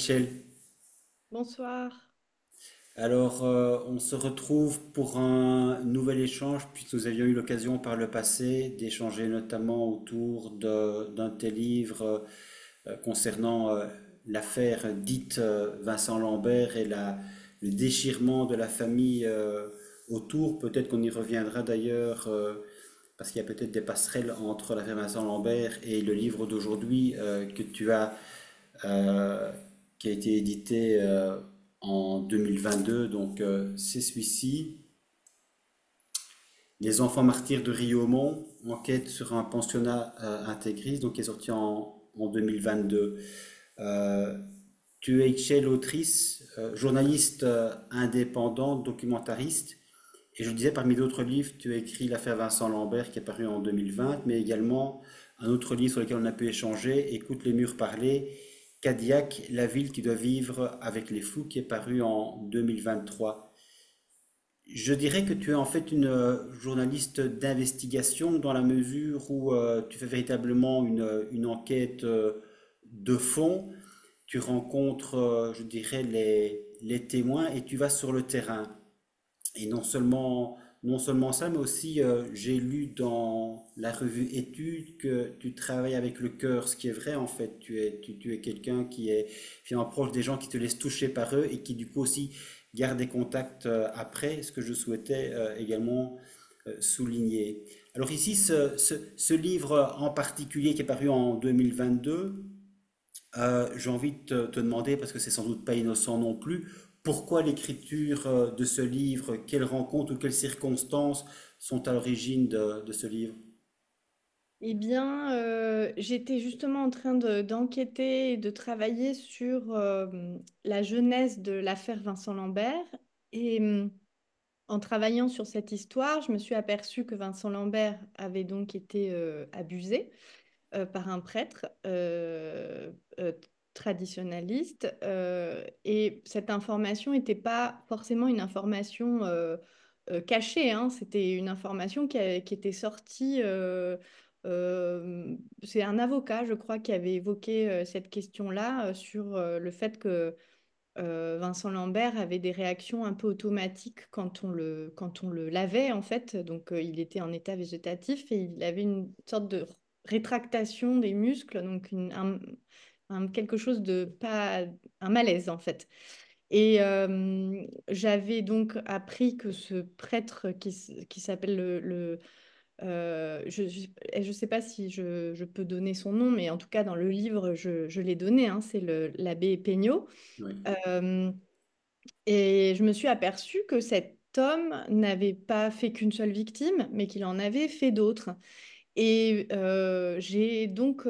Michel. Bonsoir. Alors, euh, on se retrouve pour un nouvel échange, puisque nous avions eu l'occasion par le passé d'échanger notamment autour d'un de, tes livres euh, concernant euh, l'affaire dite Vincent Lambert et le déchirement de la famille autour. Peut-être qu'on y reviendra d'ailleurs, parce qu'il y a peut-être des passerelles entre l'affaire Vincent Lambert et le livre d'aujourd'hui que tu as qui a été édité euh, en 2022. Donc, euh, c'est celui-ci. Les enfants martyrs de Riomont, enquête sur un pensionnat euh, intégriste, donc qui est sorti en, en 2022. tu es autrice, journaliste indépendante, documentariste, et je disais, parmi d'autres livres, tu as écrit l'affaire Vincent Lambert qui est paru en 2020, mais également un autre livre sur lequel on a pu échanger, Écoute les murs parler, Cadillac, la ville qui doit vivre avec les fous, qui est paru en 2023. Je dirais que tu es en fait une euh, journaliste d'investigation dans la mesure où euh, tu fais véritablement une, euh, enquête de fond, tu rencontres, je dirais, les, les témoins et tu vas sur le terrain. Et non seulement non seulement ça, mais aussi euh, j'ai lu dans la revue Études que tu travailles avec le cœur, ce qui est vrai en fait. Tu es, tu, es quelqu'un qui est finalement proche des gens, qui te laisse toucher par eux et qui du coup aussi garde des contacts euh, après, ce que je souhaitais euh, également souligner. Alors ici, ce, ce, livre en particulier qui est paru en 2022, j'ai envie de te, te demander, parce que c'est sans doute pas innocent non plus, pourquoi l'écriture euh, de ce livre, quelles rencontres ou quelles circonstances sont à l'origine de, ce livre Eh bien, euh, j'étais justement en train d'enquêter et de travailler sur euh, la jeunesse de l'affaire Vincent Lambert. Et en travaillant sur cette histoire, je me suis aperçue que Vincent Lambert avait donc été abusé par un prêtre traditionnaliste. Euh, et cette information n'était pas forcément une information euh, euh, cachée, hein. c'était une information qui, qui était sortie. c'est un avocat, je crois, qui avait évoqué cette question-là sur le fait que Vincent Lambert avait des réactions un peu automatiques quand on le, quand on le lavait, en fait. Donc, il était en état végétatif et il avait une sorte de rétractation des muscles, donc une, un, un, quelque chose de pas un malaise en fait. Et euh, j'avais donc appris que ce prêtre qui, qui s'appelle le, euh, eh, je sais pas si je, je, peux donner son nom, mais en tout cas dans le livre, je, je l'ai donné, hein, c'est l'abbé Peignot. Euh, et je me suis aperçue que cet homme n'avait pas fait qu'une seule victime, mais qu'il en avait fait d'autres. Et j'ai donc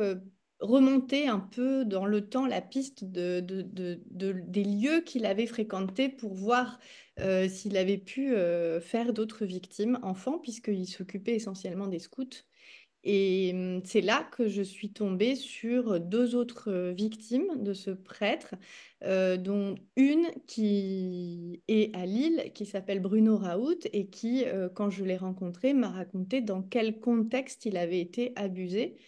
remonter un peu dans le temps la piste des lieux qu'il avait fréquentés pour voir euh, s'il avait pu euh, faire d'autres victimes enfants, puisqu'il s'occupait essentiellement des scouts. Et hum, c'est là que je suis tombée sur deux autres euh, victimes de ce prêtre, dont une qui est à Lille, qui s'appelle Bruno Raoult, et qui, quand je l'ai rencontré, m'a raconté dans quel contexte il avait été abusé.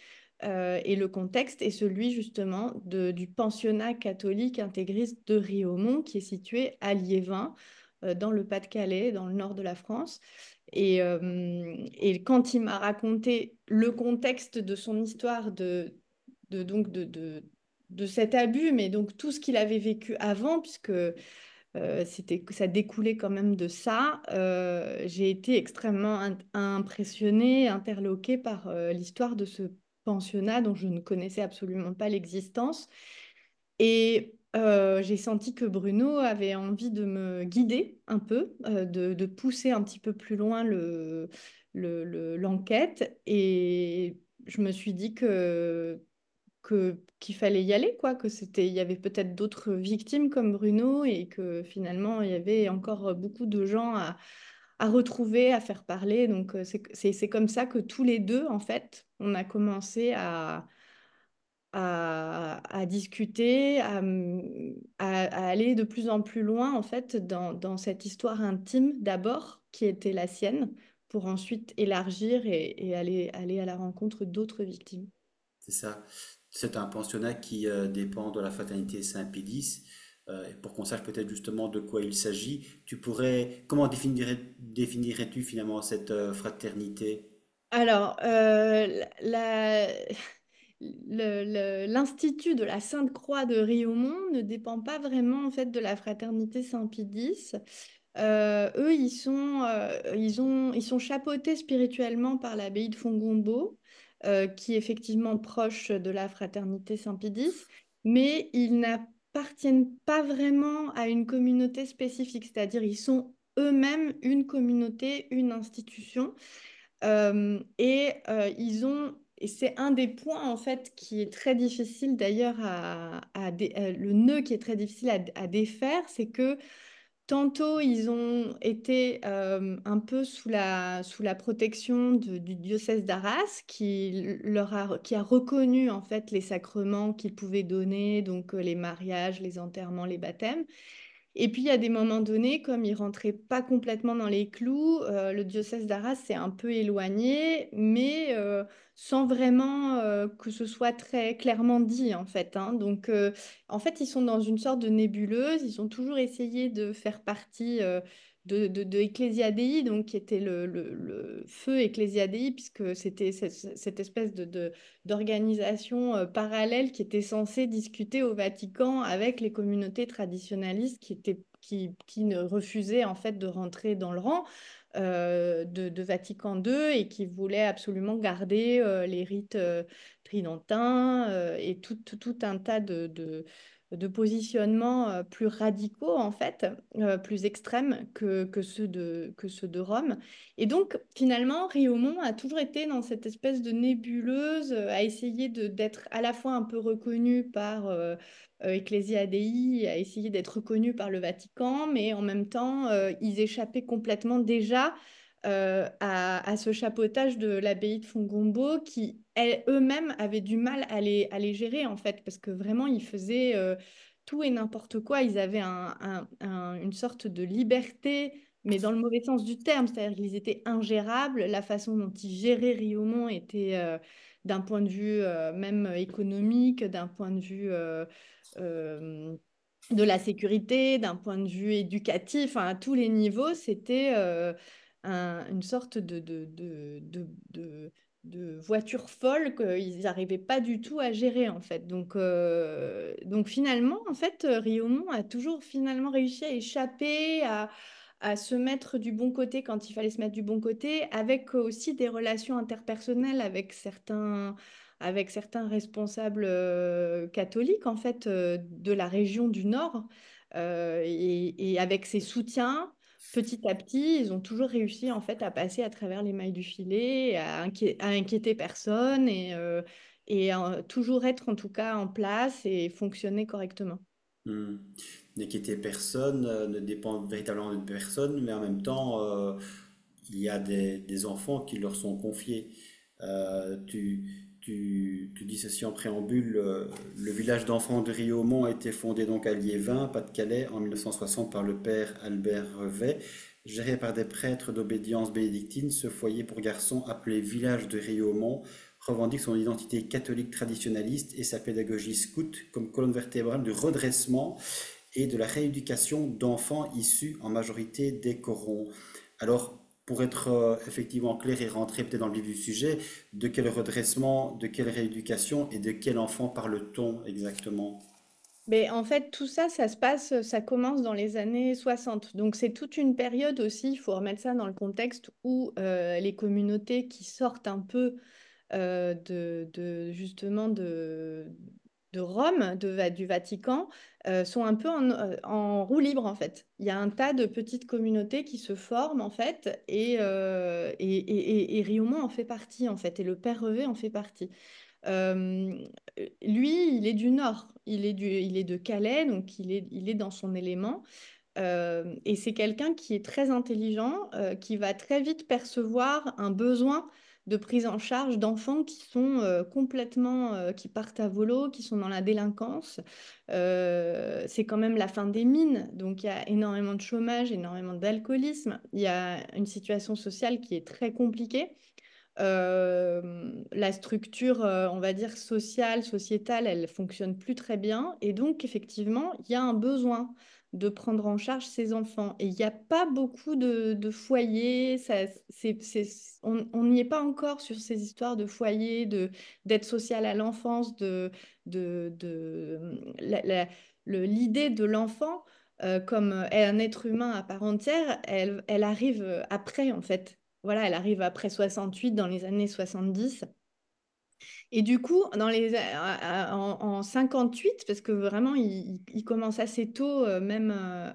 Euh, et le contexte est celui justement de, du pensionnat catholique intégriste de Riomont qui est situé à Liévin, euh, dans le Pas-de-Calais, dans le nord de la France. Euh, et, quand il m'a raconté le contexte de son histoire de, de donc de, de, de, cet abus, mais donc tout ce qu'il avait vécu avant, puisque ça découlait quand même de ça. j'ai été extrêmement impressionné impressionnée, interloquée par l'histoire de ce pensionnat dont je ne connaissais absolument pas l'existence. Et euh, j'ai senti que Bruno avait envie de me guider un peu, euh, de, pousser un petit peu plus loin l'enquête. Le, le, et je me suis dit que qu'il fallait y aller quoi que c'était il y avait peut-être d'autres victimes comme Bruno et que finalement il y avait encore beaucoup de gens à, à retrouver, à faire parler. Donc, euh, c'est comme ça que tous les deux, en fait, on a commencé à, à, discuter, à, aller de plus en plus loin, en fait, dans, dans cette histoire intime d'abord, qui était la sienne, pour ensuite élargir et, aller, aller à la rencontre d'autres victimes. C'est ça. C'est un pensionnat qui euh, dépend de la fraternité Saint-Pédis euh, pour qu'on sache peut-être justement de quoi il s'agit, tu pourrais, comment définirais, définirais-tu finalement cette euh, fraternité Alors, euh, l'institut de la Sainte Croix de Riomont ne dépend pas vraiment en fait de la fraternité Saint-Pédis. eux, ils sont, ils, ont, ils sont chapeautés spirituellement par l'abbaye de Fongombo, qui est effectivement proche de la fraternité Saint-Pédis, mais il n'a appartiennent pas vraiment à une communauté spécifique, c'est-à-dire ils sont eux-mêmes une communauté, une institution, euh, et euh, ils ont et c'est un des points en fait qui est très difficile d'ailleurs à, euh, le nœud qui est très difficile à défaire, c'est que Tantôt, ils ont été euh, un peu sous la, protection du diocèse d'Arras qui, a, qui a reconnu en fait les sacrements qu'ils pouvaient donner, donc euh, les mariages, les enterrements, les baptêmes. Et puis, à des moments donnés, comme il rentraient pas complètement dans les clous, euh, le diocèse d'Arras s'est un peu éloigné, mais euh, sans vraiment euh, que ce soit très clairement dit, en fait. Hein. Donc, en fait, ils sont dans une sorte de nébuleuse. Ils ont toujours essayé de faire partie de, de, donc qui était le, le, feu Ecclesiadei, puisque c'était cette, espèce de, d'organisation euh, parallèle qui était censée discuter au Vatican avec les communautés traditionnalistes qui, étaient, qui, ne refusaient en fait de rentrer dans le rang. Euh, de, Vatican II et qui voulaient absolument garder euh, les rites tridentins et tout, un tas de, de positionnements euh, plus radicaux, en fait, euh, plus extrêmes que, ceux de, Rome. Et donc, finalement, Riomont a toujours été dans cette espèce de nébuleuse, euh, à essayer d'être à la fois un peu reconnu par Ecclesia Dei, à essayer d'être reconnu par le Vatican, mais en même temps, ils échappaient complètement déjà euh, à, ce chapeautage de l'abbaye de Fongombo qui eux-mêmes avaient du mal à les, à les gérer en fait parce que vraiment ils faisaient euh, tout et n'importe quoi. Ils avaient une sorte de liberté mais dans le mauvais sens du terme, c'est-à-dire qu'ils étaient ingérables. La façon dont ils géraient Riomont était euh, d'un point de vue même économique, d'un point de vue de la sécurité, d'un point de vue éducatif, à tous les niveaux, c'était une sorte de, voiture folle qu'ils n'arrivaient pas du tout à gérer, en fait. Donc, euh, finalement, en fait, Riomont a toujours finalement réussi à échapper, à, se mettre du bon côté quand il fallait se mettre du bon côté, avec aussi des relations interpersonnelles avec certains responsables euh, catholiques en fait euh, de la région du Nord et, avec ses soutiens petit à petit, ils ont toujours réussi en fait à passer à travers les mailles du filet, à, inquiéter personne et, euh, toujours être en tout cas en place et fonctionner correctement. Ne mmh. N'inquiéter personne euh, ne dépend véritablement d'une personne, mais en même temps, euh, il y a des, enfants qui leur sont confiés. tu, tu, dis ceci en préambule, euh, le village d'enfants de Riomont a été fondé donc à Liévin, Pas-de-Calais, en 1960 par le père Albert Revet. Géré par des prêtres d'obédience bénédictine, ce foyer pour garçons appelé village de Riomont revendique son identité catholique traditionnaliste et sa pédagogie scout comme colonne vertébrale du redressement et de la rééducation d'enfants issus en majorité des corons. Alors, pour être euh, effectivement clair et rentrer peut-être dans le vif du sujet, de quel redressement, de quelle rééducation et de quel enfant parle-t-on exactement mais en fait, tout ça, ça se passe, ça commence dans les années 60. Donc, c'est toute une période aussi, il faut remettre ça dans le contexte où euh, les communautés qui sortent un peu euh, de, justement de, Rome, du Vatican, euh, sont un peu euh, en, roue libre en fait. Il y a un tas de petites communautés qui se forment en fait et, euh, en fait partie en fait et le père Revé en fait partie. Euh, lui, il est du nord, il est, de Calais, donc il est dans son élément. et c'est quelqu'un qui est très intelligent, qui va très vite percevoir un besoin de prise en charge d'enfants qui sont euh, complètement, euh, qui partent à volo, qui sont dans la délinquance. Euh, c'est quand même la fin des mines, donc il y a énormément de chômage, énormément d'alcoolisme, il y a une situation sociale qui est très compliquée. la structure, on va dire, sociale, sociétale, elle fonctionne plus très bien. Et donc, effectivement, il y a un besoin de prendre en charge ses enfants. Et il n'y a pas beaucoup de, de foyers, on n'y est pas encore sur ces histoires de foyers, de, d'aide sociale à l'enfance, de, de, euh, l'idée de l'enfant euh, comme euh, un être humain à part entière, elle, elle arrive après en fait. Voilà, elle arrive après 68, dans les années 70. Et du coup, dans les, euh, euh, en, 1958, 58, parce que vraiment, il, commence assez tôt, euh, même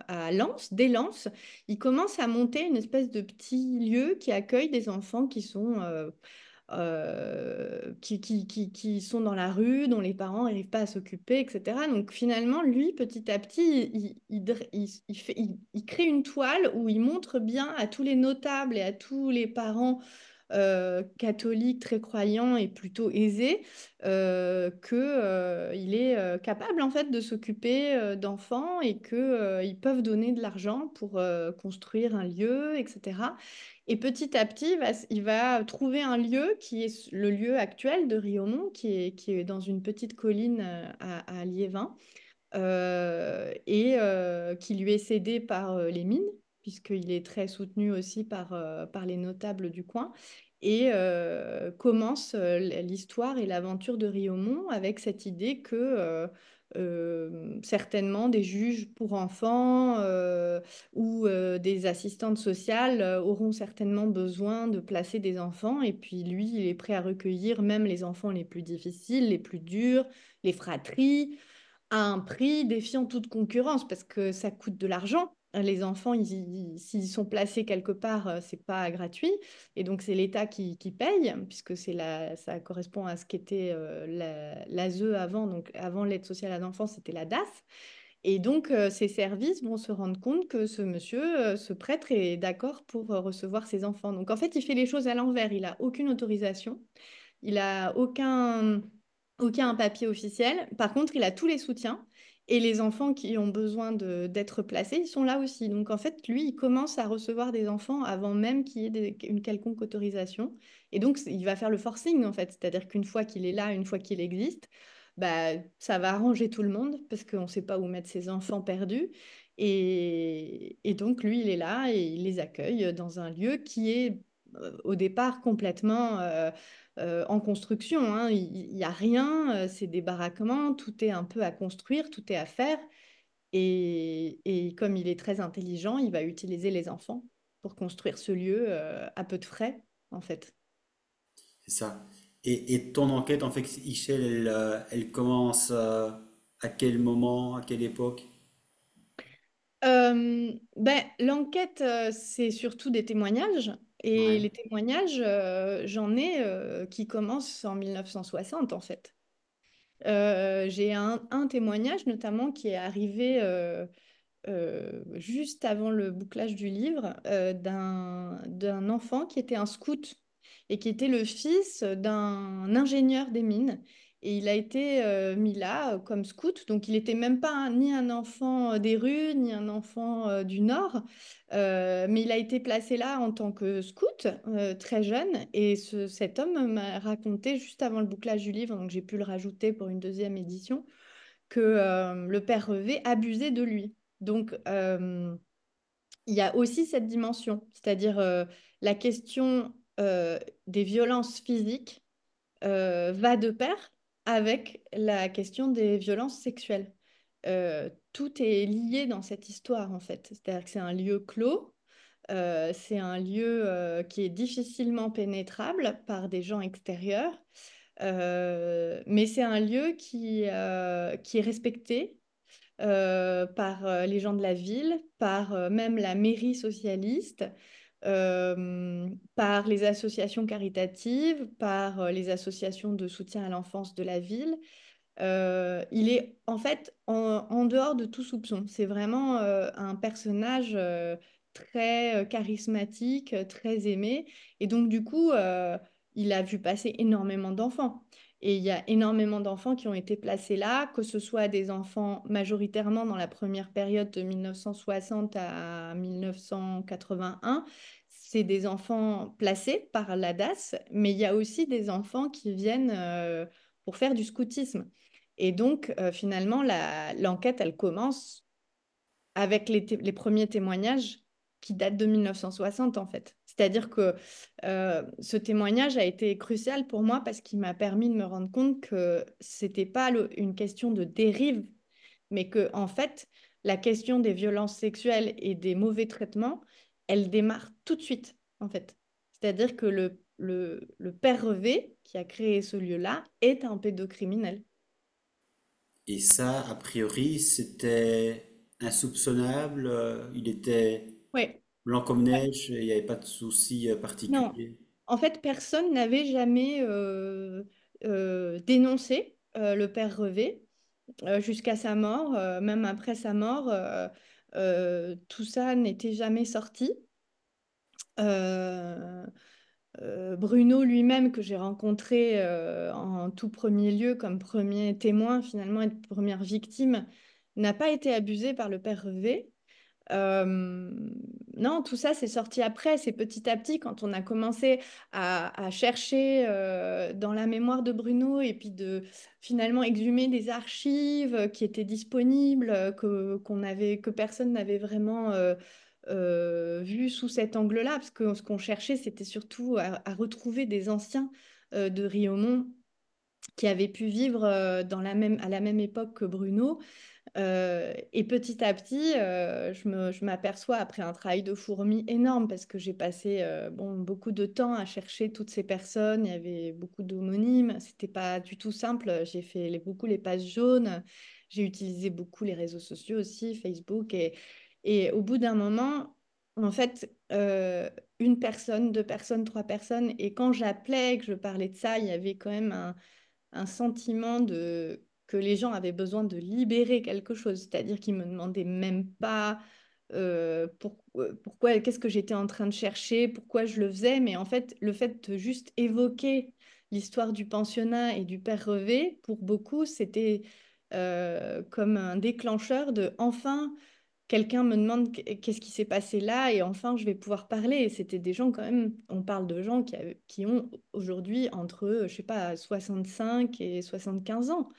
à Lens, dès Lens, il commence à monter une espèce de petit lieu qui accueille des enfants qui sont... qui, sont dans la rue, dont les parents n'arrivent pas à s'occuper, etc. Donc finalement, lui, petit à petit, il, il, crée une toile où il montre bien à tous les notables et à tous les parents euh, catholique, très croyant et plutôt aisé, euh, qu'il euh, est euh, capable en fait de s'occuper d'enfants et qu'ils peuvent donner de l'argent pour construire un lieu, etc. Et petit à petit, il va, trouver un lieu qui est le lieu actuel de Riomont, qui est, dans une petite colline à, Liévin, et qui lui est cédé par les mines puisqu'il est très soutenu aussi par, euh, par les notables du coin et euh, commence euh, l'histoire et l'aventure de Riomont avec cette idée que certainement des juges pour enfants ou des assistantes sociales auront certainement besoin de placer des enfants et puis lui il est prêt à recueillir même les enfants les plus difficiles, les plus durs, les fratries à un prix défiant toute concurrence parce que ça coûte de l'argent les enfants, s'ils sont placés quelque part, euh, c'est pas gratuit. Et donc, c'est l'État qui, paye, puisque la, ça correspond à ce qu'était euh, l'ASE avant. Donc, avant l'aide sociale à l'enfance, c'était la DAS. Et donc, euh, ces services vont se rendre compte que ce monsieur, ce prêtre, est d'accord pour recevoir ses enfants. Donc, en fait, il fait les choses à l'envers. Il n'a aucune autorisation. Il n'a aucun, aucun papier officiel. Par contre, il a tous les soutiens. Et les enfants qui ont besoin d'être placés, ils sont là aussi. Donc en fait, lui, il commence à recevoir des enfants avant même qu'il y ait une quelconque autorisation. Et donc, il va faire le forcing, en fait. C'est-à-dire qu'une fois qu'il est là, une fois qu'il existe, bah, ça va arranger tout le monde parce qu'on ne sait pas où mettre ses enfants perdus. Et, donc, lui, il est là et il les accueille dans un lieu qui est euh, au départ complètement euh, euh, en construction. Hein. Il n'y a rien, euh, c'est des baraquements, tout est un peu à construire, tout est à faire. Et, comme il est très intelligent, il va utiliser les enfants pour construire ce lieu euh, à peu de frais, en fait. C'est ça. Et, ton enquête, en fait, Ishel, elle, commence à quel moment, à quelle époque ben, L'enquête, c'est surtout des témoignages. Et les témoignages, euh, j'en ai euh, qui commencent en 1960 en fait. Euh, j'ai un, témoignage notamment qui est arrivé juste avant le bouclage du livre d'un enfant qui était un scout et qui était le fils d'un ingénieur des mines et il a été mis là comme scout. Donc, il n'était même pas ni un enfant des rues, ni un enfant du Nord. mais il a été placé là en tant que scout, très jeune. Et cet homme m'a raconté, juste avant le bouclage du livre, donc j'ai pu le rajouter pour une deuxième édition, que le père Revet abusait de lui. Donc, il y a aussi cette dimension, c'est-à-dire la question des violences physiques va de pair avec la question des violences sexuelles. Euh, tout est lié dans cette histoire, en fait. C'est-à-dire que c'est un lieu clos, euh, c'est un lieu euh, qui est difficilement pénétrable par des gens extérieurs, mais c'est un lieu qui est respecté par les gens de la ville, par même la mairie socialiste. Euh, par les associations caritatives, par euh, les associations de soutien à l'enfance de la ville. Euh, il est en fait en, dehors de tout soupçon. C'est vraiment un personnage très charismatique, très aimé. Et donc, du coup, il a vu passer énormément d'enfants. Et il y a énormément d'enfants qui ont été placés là, que ce soit des enfants majoritairement dans la première période de 1960 à 1981. C'est des enfants placés par la DAS, mais il y a aussi des enfants qui viennent euh, pour faire du scoutisme. Et donc, euh, finalement, l'enquête, elle commence avec les premiers témoignages qui datent de 1960, en fait. C'est-à-dire que euh, ce témoignage a été crucial pour moi parce qu'il m'a permis de me rendre compte que c'était pas une question de dérive, mais que en fait, la question des violences sexuelles et des mauvais traitements, elle démarre tout de suite, en fait. C'est-à-dire que le, le père Revé, qui a créé ce lieu-là, est un pédocriminel. Et ça, a priori, c'était insoupçonnable, euh, il était... Oui, Blanc comme neige, il n'y avait pas de souci euh, particuliers En fait, personne n'avait jamais euh, euh, dénoncé le père Revet jusqu'à sa mort, même après sa mort, tout ça n'était jamais sorti. Bruno lui-même, que j'ai rencontré en tout premier lieu comme premier témoin finalement et première victime, n'a pas été abusé par le père Revet non, tout ça, c'est sorti après. C'est petit à petit, quand on a commencé à, chercher dans la mémoire de Bruno et puis de finalement exhumer des archives qui étaient disponibles, que, qu'on avait, que personne n'avait vraiment... Euh, vu sous cet angle-là, parce que ce qu'on cherchait, c'était surtout à, retrouver des anciens de Riomont qui avaient pu vivre dans la même, à la même époque que Bruno, euh, et petit à petit, euh, je m'aperçois après un travail de fourmi énorme parce que j'ai passé euh, bon, beaucoup de temps à chercher toutes ces personnes. Il y avait beaucoup d'homonymes. C'était pas du tout simple. J'ai fait les, beaucoup les pages jaunes. J'ai utilisé beaucoup les réseaux sociaux aussi, Facebook. Et, et au bout d'un moment, en fait, une personne, deux personnes, trois personnes. Et quand j'appelais, que je parlais de ça, il y avait quand même un, un sentiment de que les gens avaient besoin de libérer quelque chose, c'est-à-dire qu'ils me demandaient même pas euh, euh, pourquoi, qu'est-ce que j'étais en train de chercher, pourquoi je le faisais, mais en fait, le fait de juste évoquer l'histoire du pensionnat et du père Revé, pour beaucoup, c'était euh, comme un déclencheur de enfin, quelqu'un me demande qu'est-ce qui s'est passé là, et enfin, je vais pouvoir parler. Et c'était des gens quand même, on parle de gens qui, qui ont aujourd'hui entre, je sais pas, 65 et 75 ans.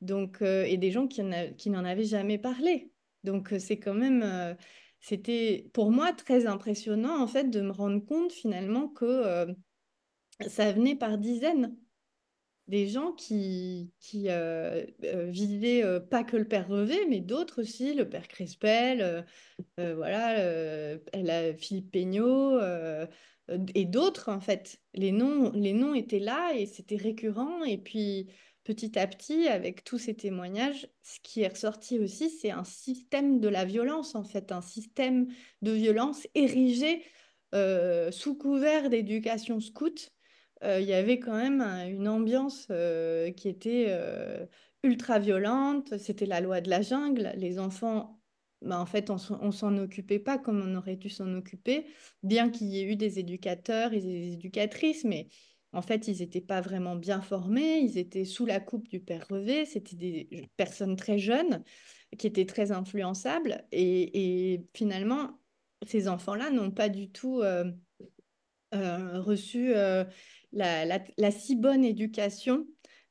Donc, euh, et des gens qui n'en avaient jamais parlé. Donc, euh, c'est quand même, euh, c'était pour moi très impressionnant, en fait, de me rendre compte finalement que ça venait par dizaines des gens qui, qui vivaient pas que le père Revet, mais d'autres aussi, le père Crespel, voilà, la, Philippe Peignot, et d'autres en fait. Les noms, les noms étaient là et c'était récurrent. Et puis, petit à petit, avec tous ces témoignages, ce qui est ressorti aussi, c'est un système de la violence, en fait, un système de violence érigé euh, sous couvert d'éducation scout. Euh, il y avait quand même une ambiance euh, qui était ultra violente, c'était la loi de la jungle, les enfants, bah, en fait, on, on s'en occupait pas comme on aurait dû s'en occuper, bien qu'il y ait eu des éducateurs et des éducatrices, mais en fait, ils n'étaient pas vraiment bien formés, ils étaient sous la coupe du père Revet, c'était des personnes très jeunes qui étaient très influençables. Et, finalement, ces enfants-là n'ont pas du tout euh, euh, reçu euh, la, si bonne éducation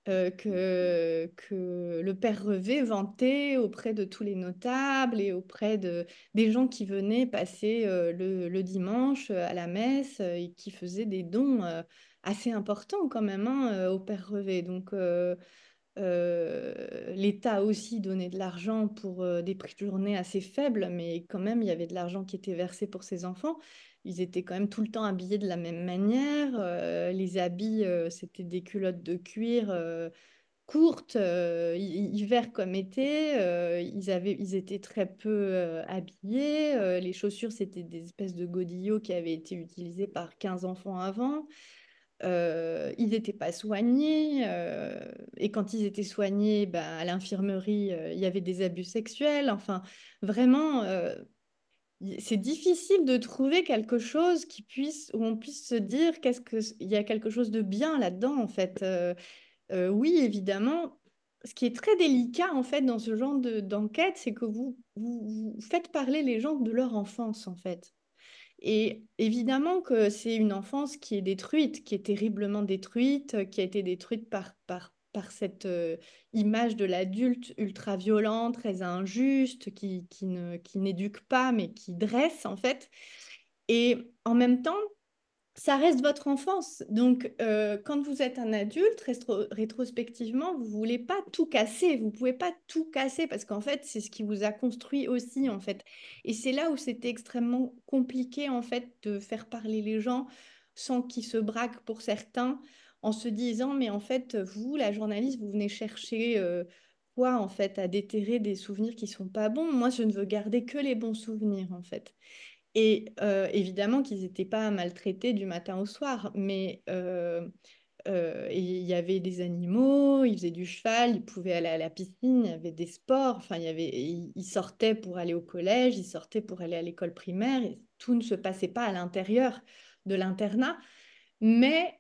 que, le père Revet vantait auprès de tous les notables et auprès de, des gens qui venaient passer le, dimanche à la messe et qui faisaient des dons assez important quand même hein, euh, au Père Revet. Donc euh, euh, l'État aussi donnait de l'argent pour des prix de journée assez faibles, mais quand même il y avait de l'argent qui était versé pour ces enfants. Ils étaient quand même tout le temps habillés de la même manière. les habits, c'était des culottes de cuir courtes, hiver comme été. ils, avaient, ils étaient très peu habillés. les chaussures, c'était des espèces de godillots qui avaient été utilisés par 15 enfants avant. Euh, ils n'étaient pas soignés. Euh, et quand ils étaient soignés, bah, à l'infirmerie, euh, il y avait des abus sexuels. Enfin, vraiment, c'est difficile de trouver quelque chose qui puisse, où on puisse se dire qu'est-ce que y a quelque chose de bien là-dedans, en fait. oui, évidemment. Ce qui est très délicat en fait dans ce genre d'enquête, c'est que vous faites parler les gens de leur enfance en fait. Et évidemment que c'est une enfance qui est détruite, qui est terriblement détruite, euh, qui a été détruite par, par, cette euh, image de l'adulte ultra-violent, très injuste, qui, ne, qui n'éduque pas, mais qui dresse en fait. Et en même temps, ça reste votre enfance. Donc, euh, quand vous êtes un adulte, rétrospectivement, vous voulez pas tout casser. Vous ne pouvez pas tout casser parce qu'en fait, c'est ce qui vous a construit aussi, en fait. Et c'est là où c'était extrêmement compliqué, en fait, de faire parler les gens sans qu'ils se braquent pour certains, en se disant, mais en fait, vous, la journaliste, vous venez chercher euh, quoi, en fait, à déterrer des souvenirs qui sont pas bons. Moi, je ne veux garder que les bons souvenirs, en fait. Et euh, évidemment qu'ils n'étaient pas maltraités du matin au soir, mais euh, euh, il y avait des animaux, ils faisaient du cheval, ils pouvaient aller à la piscine, il y avait des sports, enfin, y avait, ils sortaient pour aller au collège, ils sortaient pour aller à l'école primaire, tout ne se passait pas à l'intérieur de l'internat. Mais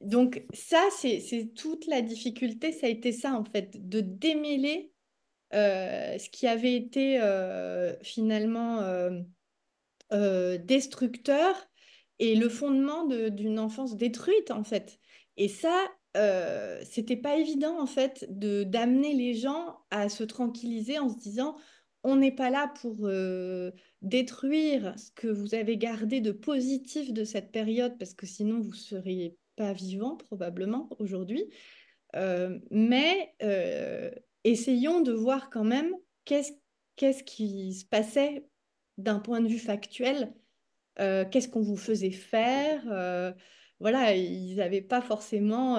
donc ça, c'est toute la difficulté, ça a été ça en fait, de démêler euh, ce qui avait été euh, finalement euh, destructeur et le fondement d'une enfance détruite en fait. Et ça, c'était pas évident en fait de d'amener les gens à se tranquilliser en se disant on n'est pas là pour détruire ce que vous avez gardé de positif de cette période parce que sinon vous seriez pas vivant probablement aujourd'hui. mais essayons de voir quand même qu'est-ce quest qui se passait d'un point de vue factuel, euh, qu'est-ce qu'on vous faisait faire. Euh, voilà, ils n'avaient pas forcément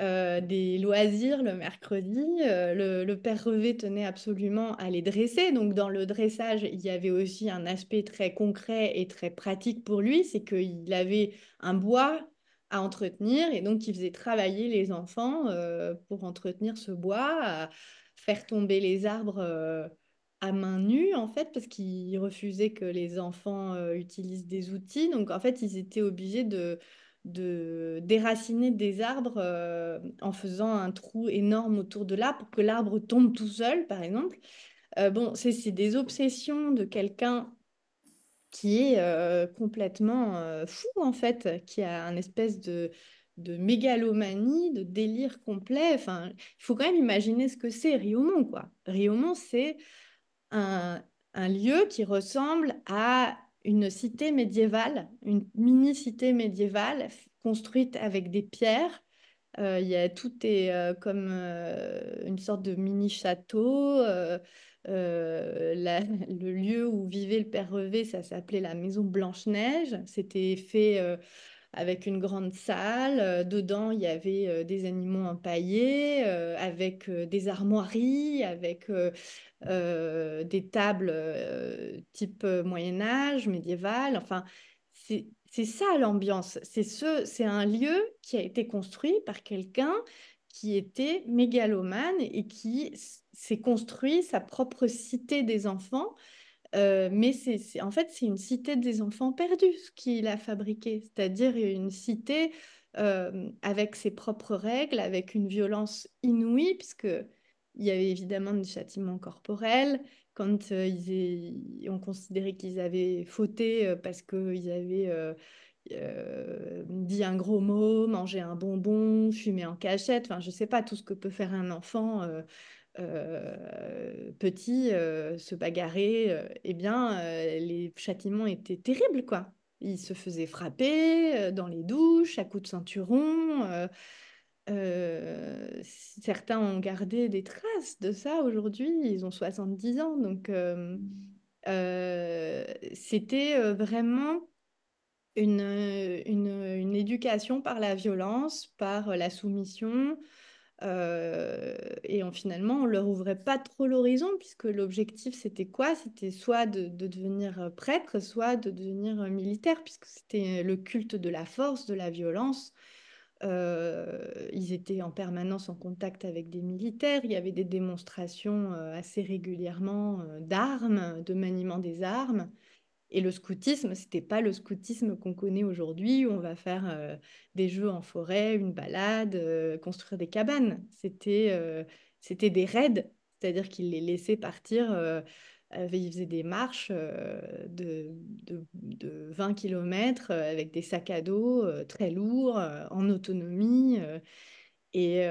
euh, des loisirs le mercredi. Le, le, père Revet tenait absolument à les dresser. Donc dans le dressage, il y avait aussi un aspect très concret et très pratique pour lui, c'est qu'il avait un bois à entretenir et donc il faisait travailler les enfants euh, pour entretenir ce bois, à faire tomber les arbres euh, à main nue en fait parce qu'ils refusaient que les enfants euh, utilisent des outils. Donc en fait ils étaient obligés de, déraciner des arbres en faisant un trou énorme autour de là, pour que l'arbre tombe tout seul par exemple. bon, c'est des obsessions de quelqu'un qui est euh, complètement euh, fou en fait, qui a une espèce de, mégalomanie, de délire complet. Enfin, il faut quand même imaginer ce que c'est Riomont quoi. Riomont c'est un, lieu qui ressemble à une cité médiévale, une mini-cité médiévale construite avec des pierres. Euh, il y a, tout est comme une sorte de mini-château. Euh, le lieu où vivait le père Revet, ça s'appelait la maison Blanche-Neige. C'était fait euh, avec une grande salle. Euh, dedans, il y avait des animaux empaillés, avec des armoiries, avec des tables type Moyen-Âge, médiéval. Enfin, c'est. ça l'ambiance, c'est ce, c'est un lieu qui a été construit par quelqu'un qui était mégalomane et qui s'est construit sa propre cité des enfants. Euh, mais c'est, en fait, c'est une cité des enfants perdus, ce qu'il a fabriqué, c'est-à-dire une cité euh, avec ses propres règles, avec une violence inouïe, puisque il y avait évidemment des châtiments corporels, quand euh, ils ont considéré qu'ils avaient fauté parce qu'ils avaient... dit un gros mot, mangé un bonbon, fumé en cachette, enfin je sais pas tout ce que peut faire un enfant euh, petits euh, se bagarrer, euh, eh bien, euh, les châtiments étaient terribles, quoi. Ils se faisaient frapper dans les douches, à coups de ceinturon. certains ont gardé des traces de ça aujourd'hui, ils ont 70 ans, donc c'était vraiment une, une, éducation par la violence, par la soumission, euh, et finalement, on leur ouvrait pas trop l'horizon, puisque l'objectif, c'était quoi C'était soit de, devenir euh, prêtre, soit de devenir euh, militaire, puisque c'était le culte de la force, de la violence. ils étaient en permanence en contact avec des militaires, il y avait des démonstrations assez régulièrement d'armes, de maniement des armes. Et le scoutisme, ce n'était pas le scoutisme qu'on connaît aujourd'hui où on va faire euh, des jeux en forêt, une balade, euh, construire des cabanes. C'était euh, c'était des raids, c'est-à-dire qu'ils les laissaient partir. ils faisaient des marches de, 20 km avec des sacs à dos très lourds, en autonomie. et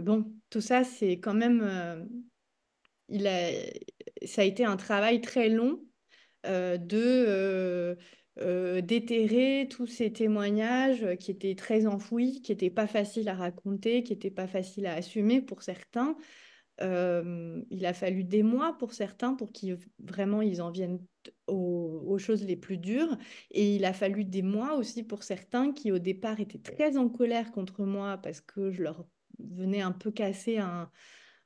bon, tout ça, c'est quand même... il a, ça a été un travail très long euh, de euh, euh, déterrer tous ces témoignages qui étaient très enfouis, qui n'étaient pas faciles à raconter, qui n'étaient pas faciles à assumer pour certains. il a fallu des mois pour certains pour qu'ils vraiment ils en viennent aux, choses les plus dures. Et il a fallu des mois aussi pour certains qui au départ étaient très en colère contre moi parce que je leur venais un peu casser un,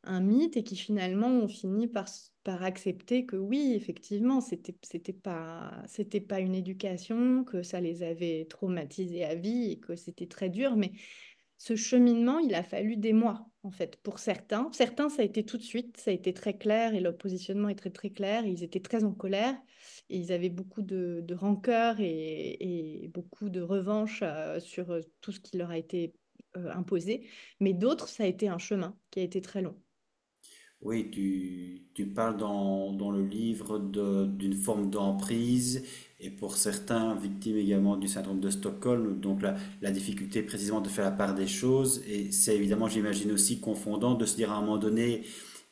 un mythe et qui finalement ont fini par par accepter que oui, effectivement, c'était c'était pas pas une éducation, que ça les avait traumatisés à vie et que c'était très dur, mais ce cheminement, il a fallu des mois en fait pour certains. Certains, ça a été tout de suite, ça a été très clair et leur positionnement est très très clair. Ils étaient très en colère et ils avaient beaucoup de, de rancœur et, beaucoup de revanche euh, sur euh, tout ce qui leur a été euh, imposé. Mais d'autres, ça a été un chemin qui a été très long. Oui, tu, parles dans, le livre d'une forme d'emprise et pour certains victimes également du syndrome de Stockholm, donc la, difficulté précisément de faire la part des choses et c'est évidemment, j'imagine aussi, confondant de se dire à un moment donné,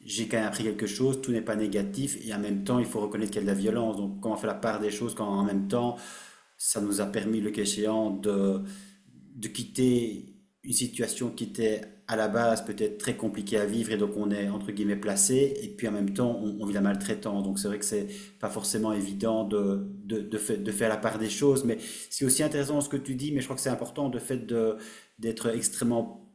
j'ai quand même appris quelque chose, tout n'est pas négatif et en même temps, il faut reconnaître qu'il y a de la violence. Donc comment faire la part des choses quand en même temps, ça nous a permis, le cas échéant, de, de quitter une situation qui était à la base peut-être très compliquée à vivre et donc on est entre guillemets placé et puis en même temps on, vit la maltraitance. Donc c'est vrai que c'est pas forcément évident de, de, faire la part des choses, mais c'est aussi intéressant ce que tu dis, mais je crois que c'est important de fait d'être extrêmement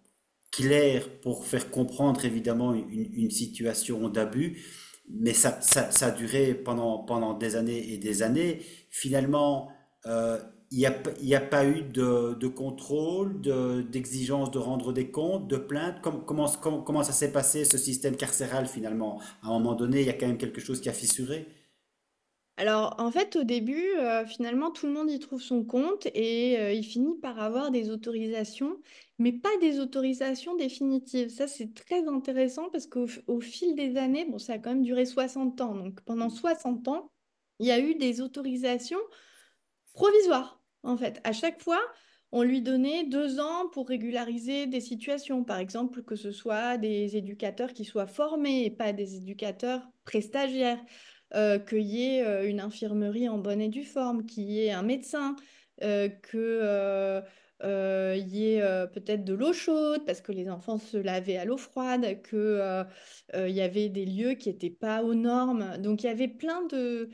clair pour faire comprendre évidemment une, situation d'abus, mais ça, ça, ça, a duré pendant, pendant des années et des années. Finalement, euh, il n'y a, y a, pas eu de, contrôle, d'exigence de, rendre des comptes, de plaintes. comment, ça s'est passé, ce système carcéral, finalement À un moment donné, il y a quand même quelque chose qui a fissuré. Alors, en fait, au début, euh, finalement, tout le monde y trouve son compte et euh, il finit par avoir des autorisations, mais pas des autorisations définitives. Ça, c'est très intéressant parce qu'au fil des années, bon, ça a quand même duré 60 ans. Donc, pendant 60 ans, il y a eu des autorisations provisoires en fait. À chaque fois, on lui donnait deux ans pour régulariser des situations, par exemple que ce soit des éducateurs qui soient formés et pas des éducateurs prestagiaires, euh, qu'il y ait euh, une infirmerie en bonne et due forme, qu'il y ait un médecin, qu'il euh, que y ait peut-être de l'eau chaude parce que les enfants se lavaient à l'eau froide, qu'il euh, y avait des lieux qui n'étaient pas aux normes. Donc il y avait plein de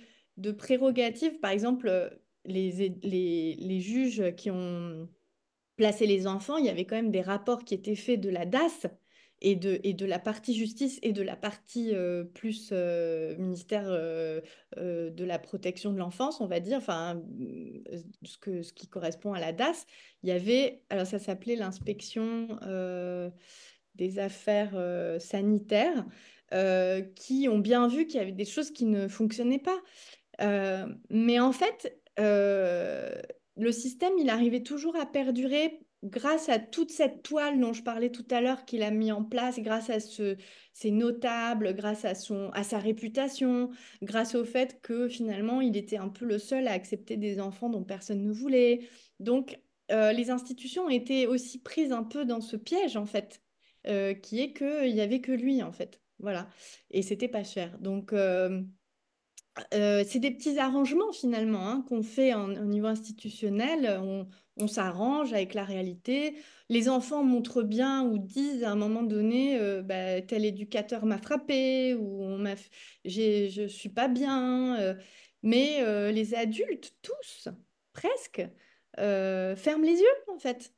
prérogatives. Par exemple, les, les, juges qui ont placé les enfants, il y avait quand même des rapports qui étaient faits de la DAS et de, et de la partie justice et de la partie euh, plus euh, ministère euh, de la protection de l'enfance, on va dire, enfin, ce, que, ce qui correspond à la DAS, il y avait, alors ça s'appelait l'inspection des affaires sanitaires, qui ont bien vu qu'il y avait des choses qui ne fonctionnaient pas. mais en fait, euh, le système, il arrivait toujours à perdurer grâce à toute cette toile dont je parlais tout à l'heure qu'il a mis en place, grâce à ce, ses notables, grâce à, son, à sa réputation, grâce au fait que finalement il était un peu le seul à accepter des enfants dont personne ne voulait. Donc euh, les institutions étaient aussi prises un peu dans ce piège en fait, euh, qui est qu'il n'y avait que lui en fait. Voilà. Et c'était pas cher. Donc. Euh, c'est des petits arrangements finalement hein, qu'on fait au niveau institutionnel. On, s'arrange avec la réalité. Les enfants montrent bien ou disent à un moment donné, euh, bah, tel éducateur m'a frappé ou je ne suis pas bien. Euh. mais les adultes, tous, presque, ferment les yeux en fait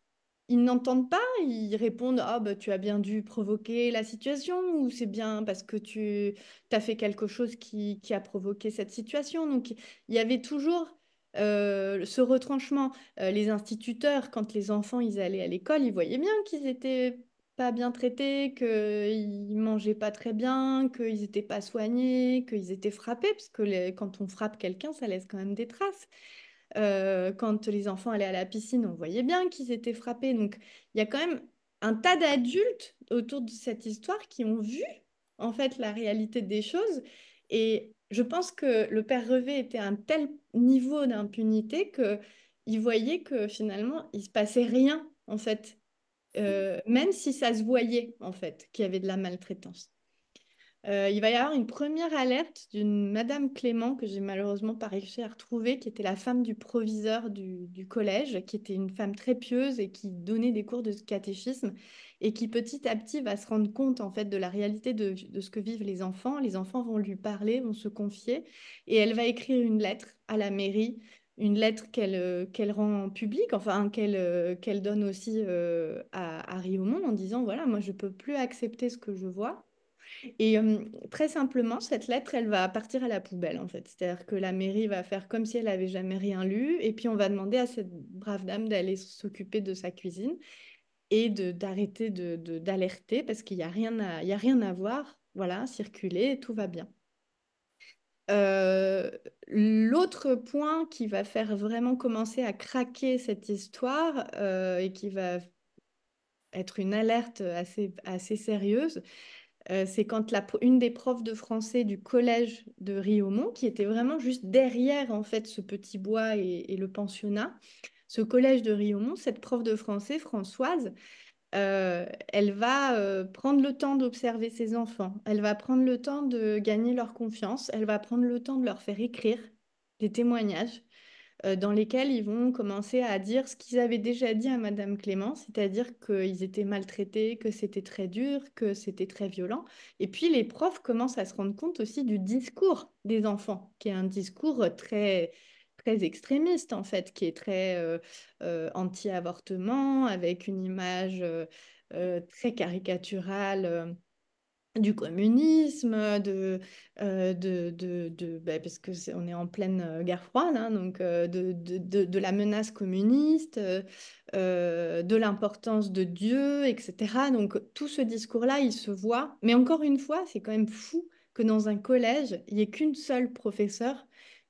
ils n'entendent pas, ils répondent ⁇ Ah bah, tu as bien dû provoquer la situation ⁇ ou ⁇ C'est bien parce que tu as fait quelque chose qui, a provoqué cette situation ⁇ Donc il y avait toujours euh, ce retranchement. Euh, les instituteurs, quand les enfants ils allaient à l'école, ils voyaient bien qu'ils étaient pas bien traités, qu'ils mangeaient pas très bien, qu'ils n'étaient pas soignés, qu'ils étaient frappés, parce que quand on frappe quelqu'un, ça laisse quand même des traces. Euh, quand les enfants allaient à la piscine, on voyait bien qu'ils étaient frappés. Donc, il y a quand même un tas d'adultes autour de cette histoire qui ont vu, en fait, la réalité des choses. Et je pense que le père Revet était à un tel niveau d'impunité qu'il voyait que finalement, il se passait rien, en fait, euh, même si ça se voyait, en fait, qu'il y avait de la maltraitance. Euh, il va y avoir une première alerte d'une Madame Clément que j'ai malheureusement pas réussi à retrouver, qui était la femme du proviseur du, collège, qui était une femme très pieuse et qui donnait des cours de catéchisme et qui petit à petit va se rendre compte en fait de la réalité de, ce que vivent les enfants. Les enfants vont lui parler, vont se confier et elle va écrire une lettre à la mairie une lettre qu'elle euh, qu'elle rend publique, enfin qu'elle euh, donne aussi à, à en disant voilà moi je ne peux plus accepter ce que je vois, et très simplement, cette lettre, elle va partir à la poubelle, en fait. C'est-à-dire que la mairie va faire comme si elle n'avait jamais rien lu, et puis on va demander à cette brave dame d'aller s'occuper de sa cuisine et d'arrêter d'alerter, parce qu'il n'y a, rien à, a rien à voir. Voilà, circuler, tout va bien. Euh, l'autre point qui va faire vraiment commencer à craquer cette histoire euh, et qui va être une alerte assez, assez sérieuse, euh, c'est quand une des profs de français du collège de Riomont, qui était vraiment juste derrière en fait ce petit bois et, le pensionnat, ce collège de Riomont, cette prof de français, Françoise, euh, elle va euh, prendre le temps d'observer ses enfants, elle va prendre le temps de gagner leur confiance, elle va prendre le temps de leur faire écrire des témoignages, euh, dans lesquels ils vont commencer à dire ce qu'ils avaient déjà dit à Madame Clément, c'est-à-dire qu'ils étaient maltraités, que c'était très dur, que c'était très violent. Et puis les profs commencent à se rendre compte aussi du discours des enfants, qui est un discours euh, très très extrémiste en fait, qui est très euh, anti-avortement, avec une image très caricaturale du communisme, de, euh, de, de, bah, parce que est, on est en pleine euh, guerre froide, hein, donc euh, de, de, de, la menace communiste, de l'importance de Dieu, etc. Donc tout ce discours-là, il se voit. Mais encore une fois, c'est quand même fou que dans un collège, il n'y ait qu'une seule professeure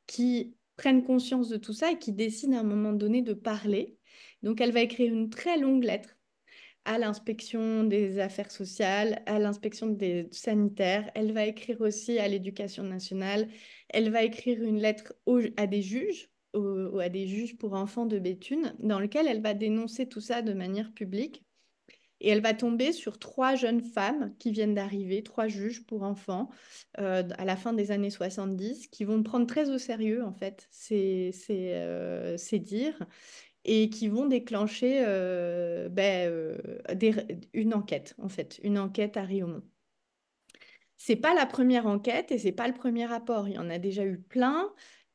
qui prenne conscience de tout ça et qui décide à un moment donné de parler. Donc elle va écrire une très longue lettre à l'inspection des affaires sociales, à l'inspection des sanitaires. Elle va écrire aussi à l'éducation nationale. Elle va écrire une lettre à des juges, à des juges pour enfants de Béthune, dans lequel elle va dénoncer tout ça de manière publique. Et elle va tomber sur trois jeunes femmes qui viennent d'arriver, trois juges pour enfants, euh, à la fin des années 70, qui vont prendre très au sérieux, en fait, ces, ces, euh, ces dires et qui vont déclencher euh, ben, euh, une enquête, en fait, une enquête à Riomont. Ce n'est pas la première enquête et ce n'est pas le premier rapport. Il y en a déjà eu plein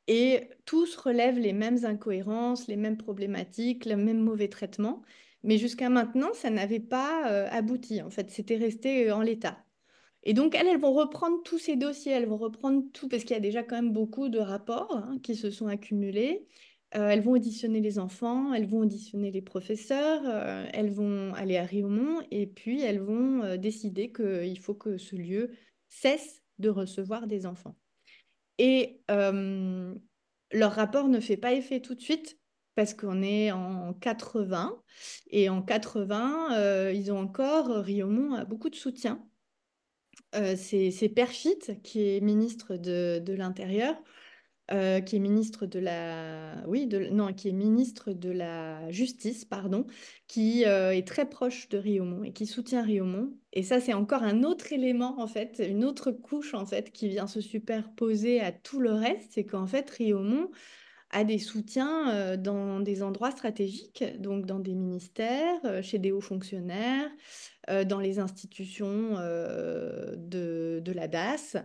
et tous relèvent les mêmes incohérences, les mêmes problématiques, le même mauvais traitement. Mais jusqu'à maintenant, ça n'avait pas euh, abouti. En fait, c'était resté en l'état. Et donc, elles, elles vont reprendre tous ces dossiers, elles vont reprendre tout, parce qu'il y a déjà quand même beaucoup de rapports hein, qui se sont accumulés. Euh, elles vont auditionner les enfants, elles vont auditionner les professeurs, euh, elles vont aller à Riomont et puis elles vont euh, décider qu'il faut que ce lieu cesse de recevoir des enfants. Et leur rapport ne fait pas effet tout de suite parce qu'on est en 80 et en 80, ils ont encore, Riomont a beaucoup de soutien. c'est Perfit qui est ministre de l'Intérieur euh, qui est ministre de la oui non qui est ministre de la justice pardon qui euh, est très proche de Riomont et qui soutient Riomont et ça c'est encore un autre élément en fait une autre couche en fait qui vient se superposer à tout le reste c'est qu'en fait Riomont a des soutiens euh, dans des endroits stratégiques donc dans des ministères chez des hauts fonctionnaires dans les institutions de, de la DAS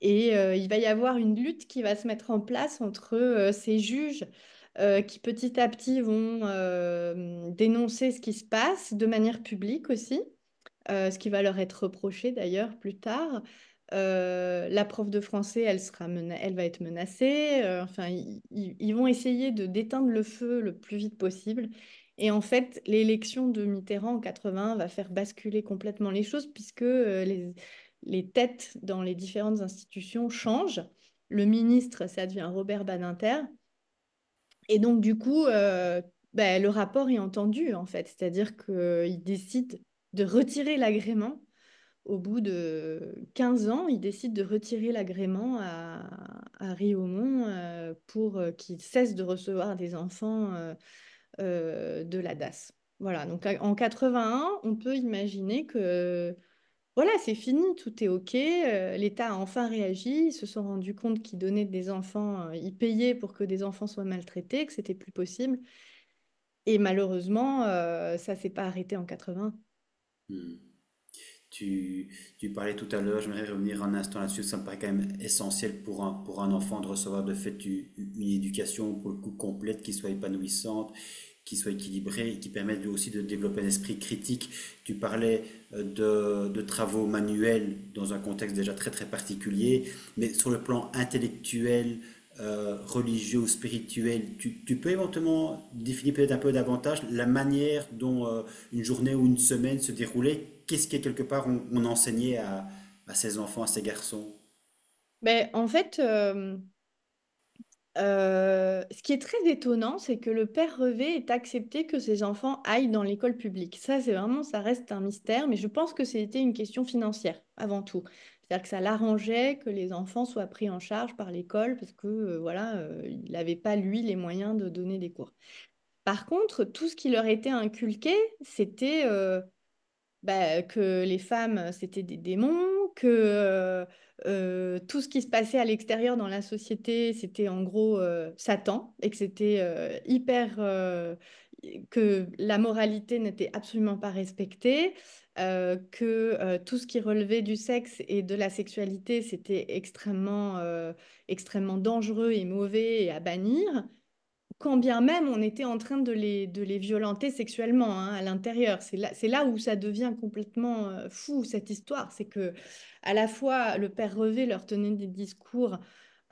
et euh, il va y avoir une lutte qui va se mettre en place entre euh, ces juges euh, qui petit à petit vont dénoncer ce qui se passe de manière publique aussi, ce qui va leur être reproché d'ailleurs plus tard. la prof de français, elle, sera elle va être menacée. enfin, ils vont essayer de d'éteindre le feu le plus vite possible. Et en fait, l'élection de Mitterrand en 80 va faire basculer complètement les choses puisque les, les têtes dans les différentes institutions changent. Le ministre, ça devient Robert Badinter. Et donc, du coup, euh, bah, le rapport est entendu, en fait. C'est-à-dire qu'il décide de retirer l'agrément. Au bout de 15 ans, il décide de retirer l'agrément à, à Riomont euh, pour euh, qu'il cesse de recevoir des enfants de la DAS. Voilà, donc en 81, on peut imaginer que voilà, c'est fini, tout est OK. Euh, L'État a enfin réagi. Ils se sont rendus compte qu'ils donnaient des enfants, euh, ils payaient pour que des enfants soient maltraités, que c'était plus possible. Et malheureusement, euh, ça s'est pas arrêté en 80. Hmm. Tu, parlais tout à l'heure, je voudrais revenir un instant là-dessus, ça me paraît quand même essentiel pour un, pour un enfant de recevoir de fait une, une éducation pour le coup complète, qui soit épanouissante, qui soit équilibré et qui permette aussi de développer un esprit critique. Tu parlais euh, de, travaux manuels dans un contexte déjà très très particulier, mais sur le plan intellectuel, euh, religieux spirituel, tu, peux éventuellement définir peut-être un peu davantage la manière dont euh, une journée ou une semaine se déroulait. Qu'est-ce qui quelque part on, enseignait à, à, ces enfants, à ces garçons mais ben, En fait, ce qui est très étonnant, c'est que le père Revet ait accepté que ses enfants aillent dans l'école publique. Ça, c'est vraiment, ça reste un mystère, mais je pense que c'était une question financière avant tout. C'est-à-dire que ça l'arrangeait que les enfants soient pris en charge par l'école parce que voilà, il n'avait pas lui les moyens de donner des cours. Par contre, tout ce qui leur était inculqué, c'était bah, que les femmes, c'était des démons, que tout ce qui se passait à l'extérieur dans la société, c'était en gros Satan, et que c'était hyper... que la moralité n'était absolument pas respectée, que tout ce qui relevait du sexe et de la sexualité, c'était extrêmement, extrêmement dangereux et mauvais et à bannir quand bien même on était en train de les, de les violenter sexuellement hein, à l'intérieur. C'est là, là, où ça devient complètement euh, fou, cette histoire. C'est que à la fois le père Revé leur tenait des discours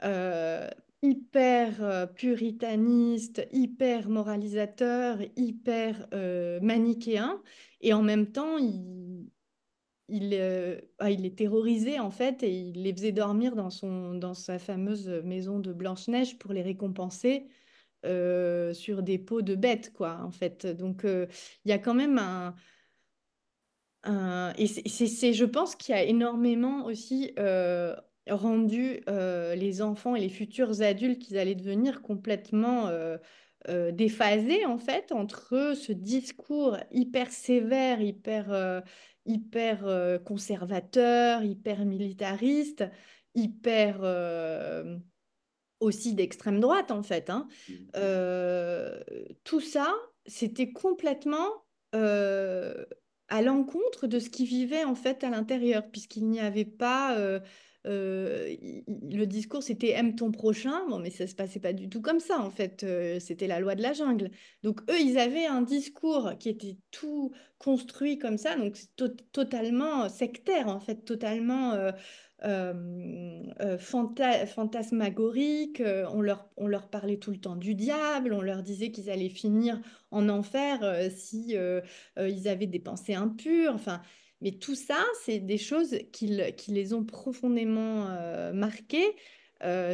euh, hyper euh, puritanistes, hyper moralisateurs, hyper manichéens, et en même temps, il, ah, il les terrorisait en fait et il les faisait dormir dans, son, dans sa fameuse maison de Blanche-Neige pour les récompenser euh, sur des peaux de bêtes, quoi, en fait. Donc, euh, il y a quand même un... Et c'est, je pense, qu'il y a énormément aussi euh, rendu les enfants et les futurs adultes qu'ils allaient devenir complètement... déphasés en fait entre ce discours hyper sévère, hyper, hyper conservateur, hyper militariste, hyper aussi d'extrême droite, en fait. Hein. Mmh euh, tout ça, c'était complètement euh, à l'encontre de ce qui vivait, en fait, à l'intérieur, puisqu'il n'y avait pas... Euh, le discours, c'était aime ton prochain. Bon, mais ça se passait pas du tout comme ça, en fait. c'était la loi de la jungle. Donc, eux, ils avaient un discours qui était tout construit comme ça, donc totalement sectaire, en fait, totalement euh, fantasmagoriques, on leur, parlait tout le temps du diable, on leur disait qu'ils allaient finir en enfer si ils avaient des pensées impures, enfin, mais tout ça, c'est des choses qui, les ont profondément marquées.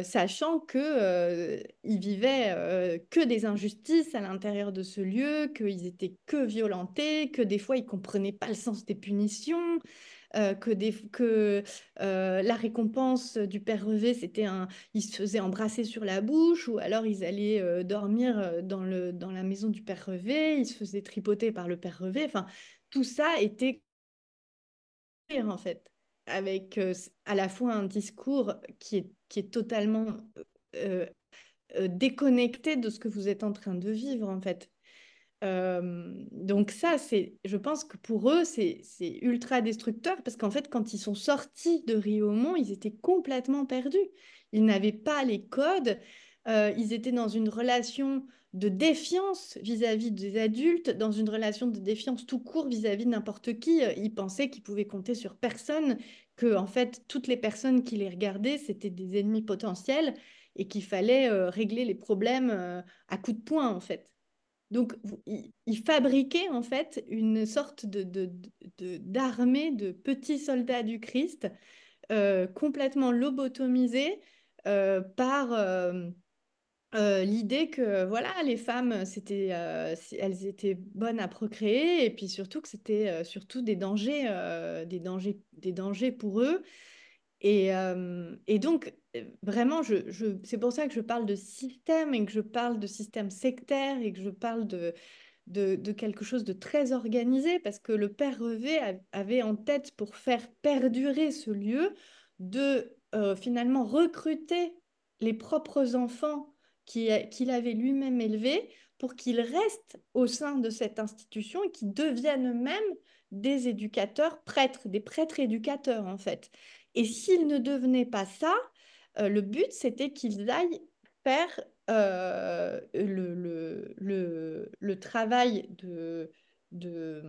sachant que ils vivaient que des injustices à l'intérieur de ce lieu, qu'ils étaient que violentés, que des fois ils comprenaient pas le sens des punitions, euh, que, euh, la récompense du père Revé, c'était un, il se faisait embrasser sur la bouche, ou alors ils allaient euh, dormir dans, le, dans la maison du père Revé, ils se faisaient tripoter par le père Revé. Enfin, tout ça était en fait, avec à la fois un discours qui est, qui est totalement déconnecté de ce que vous êtes en train de vivre en fait donc ça, c'est, je pense que pour eux, c'est ultra destructeur parce qu'en fait, quand ils sont sortis de Riomont, ils étaient complètement perdus. Ils n'avaient pas les codes. ils étaient dans une relation de défiance vis-à-vis des adultes, dans une relation de défiance tout court vis-à-vis de n'importe qui. Ils pensaient qu'ils pouvaient compter sur personne, que en fait, toutes les personnes qui les regardaient, c'était des ennemis potentiels et qu'il fallait régler les problèmes à coups de poing, en fait. Donc, ils fabriquaient en fait une sorte de, d'armée de, petits soldats du Christ euh, complètement lobotomisés euh, par euh, l'idée que voilà, les femmes, c'était, elles étaient bonnes à procréer et puis surtout que c'était surtout des dangers, des, dangers, des dangers pour eux. Et, et donc, vraiment, c'est pour ça que je parle de système et que je parle de système sectaire et que je parle de, quelque chose de très organisé, parce que le père Revet avait en tête pour faire perdurer ce lieu de euh, finalement recruter les propres enfants qu'il avait lui-même élevés pour qu'ils restent au sein de cette institution et qu'ils deviennent eux-mêmes des éducateurs prêtres, des prêtres éducateurs en fait. Et s'ils ne devenaient pas ça, euh, le but, c'était qu'ils aillent faire euh, le, travail de, de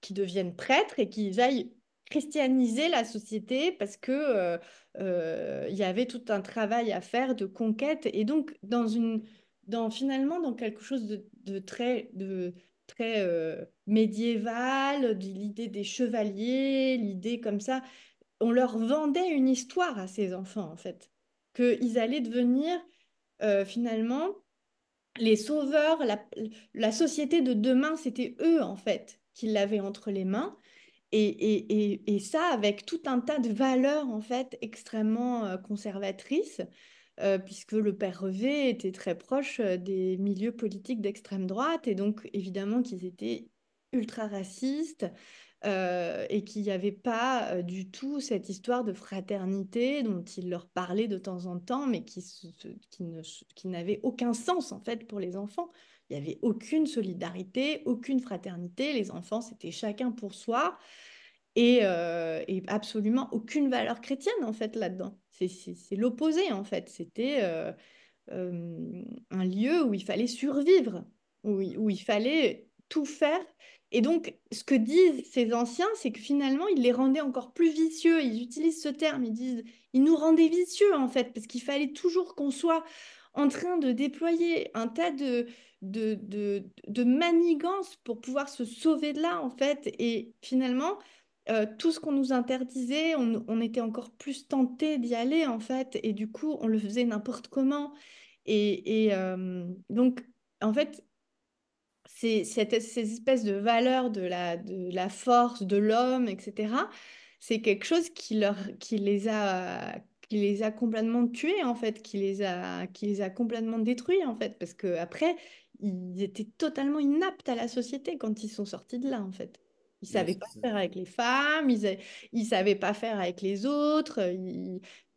qui deviennent prêtres et qu'ils aillent christianiser la société parce que euh, il y avait tout un travail à faire de conquête et donc dans une dans finalement dans quelque chose de, très de très médiéval l'idée des chevaliers l'idée comme ça on leur vendait une histoire à ces enfants, en fait, qu'ils allaient devenir euh, finalement les sauveurs, la, société de demain, c'était eux, en fait, qui l'avaient entre les mains. Et, ça, avec tout un tas de valeurs, en fait, extrêmement euh, conservatrices, euh, puisque le père Revé était très proche des milieux politiques d'extrême droite, et donc, évidemment, qu'ils étaient ultra racistes, euh, et qu'il n'y avait pas euh, du tout cette histoire de fraternité dont il leur parlaient de temps en temps, mais qui, n'avait aucun sens en fait pour les enfants. Il n'y avait aucune solidarité, aucune fraternité. Les enfants, c'était chacun pour soi. Et, euh, absolument aucune valeur chrétienne en fait là-dedans. C'est, l'opposé en fait. C'était un lieu où il fallait survivre, où, il fallait tout faire et donc, ce que disent ces anciens, c'est que finalement, ils les rendaient encore plus vicieux. Ils utilisent ce terme, ils disent, ils nous rendaient vicieux en fait, parce qu'il fallait toujours qu'on soit en train de déployer un tas de, de, de, manigances pour pouvoir se sauver de là, en fait. Et finalement, euh, tout ce qu'on nous interdisait, on, était encore plus tenté d'y aller, en fait. Et du coup, on le faisait n'importe comment. Et, euh, donc, en fait, ces, ces espèces de valeurs de la, force, de l'homme, etc., c'est quelque chose qui, les a, complètement tués, en fait, qui les a, complètement détruits, en fait, parce qu'après, ils étaient totalement inaptes à la société quand ils sont sortis de là, en fait. Ils bah, savaient pas faire avec les femmes, ils, ne savaient pas faire avec les autres,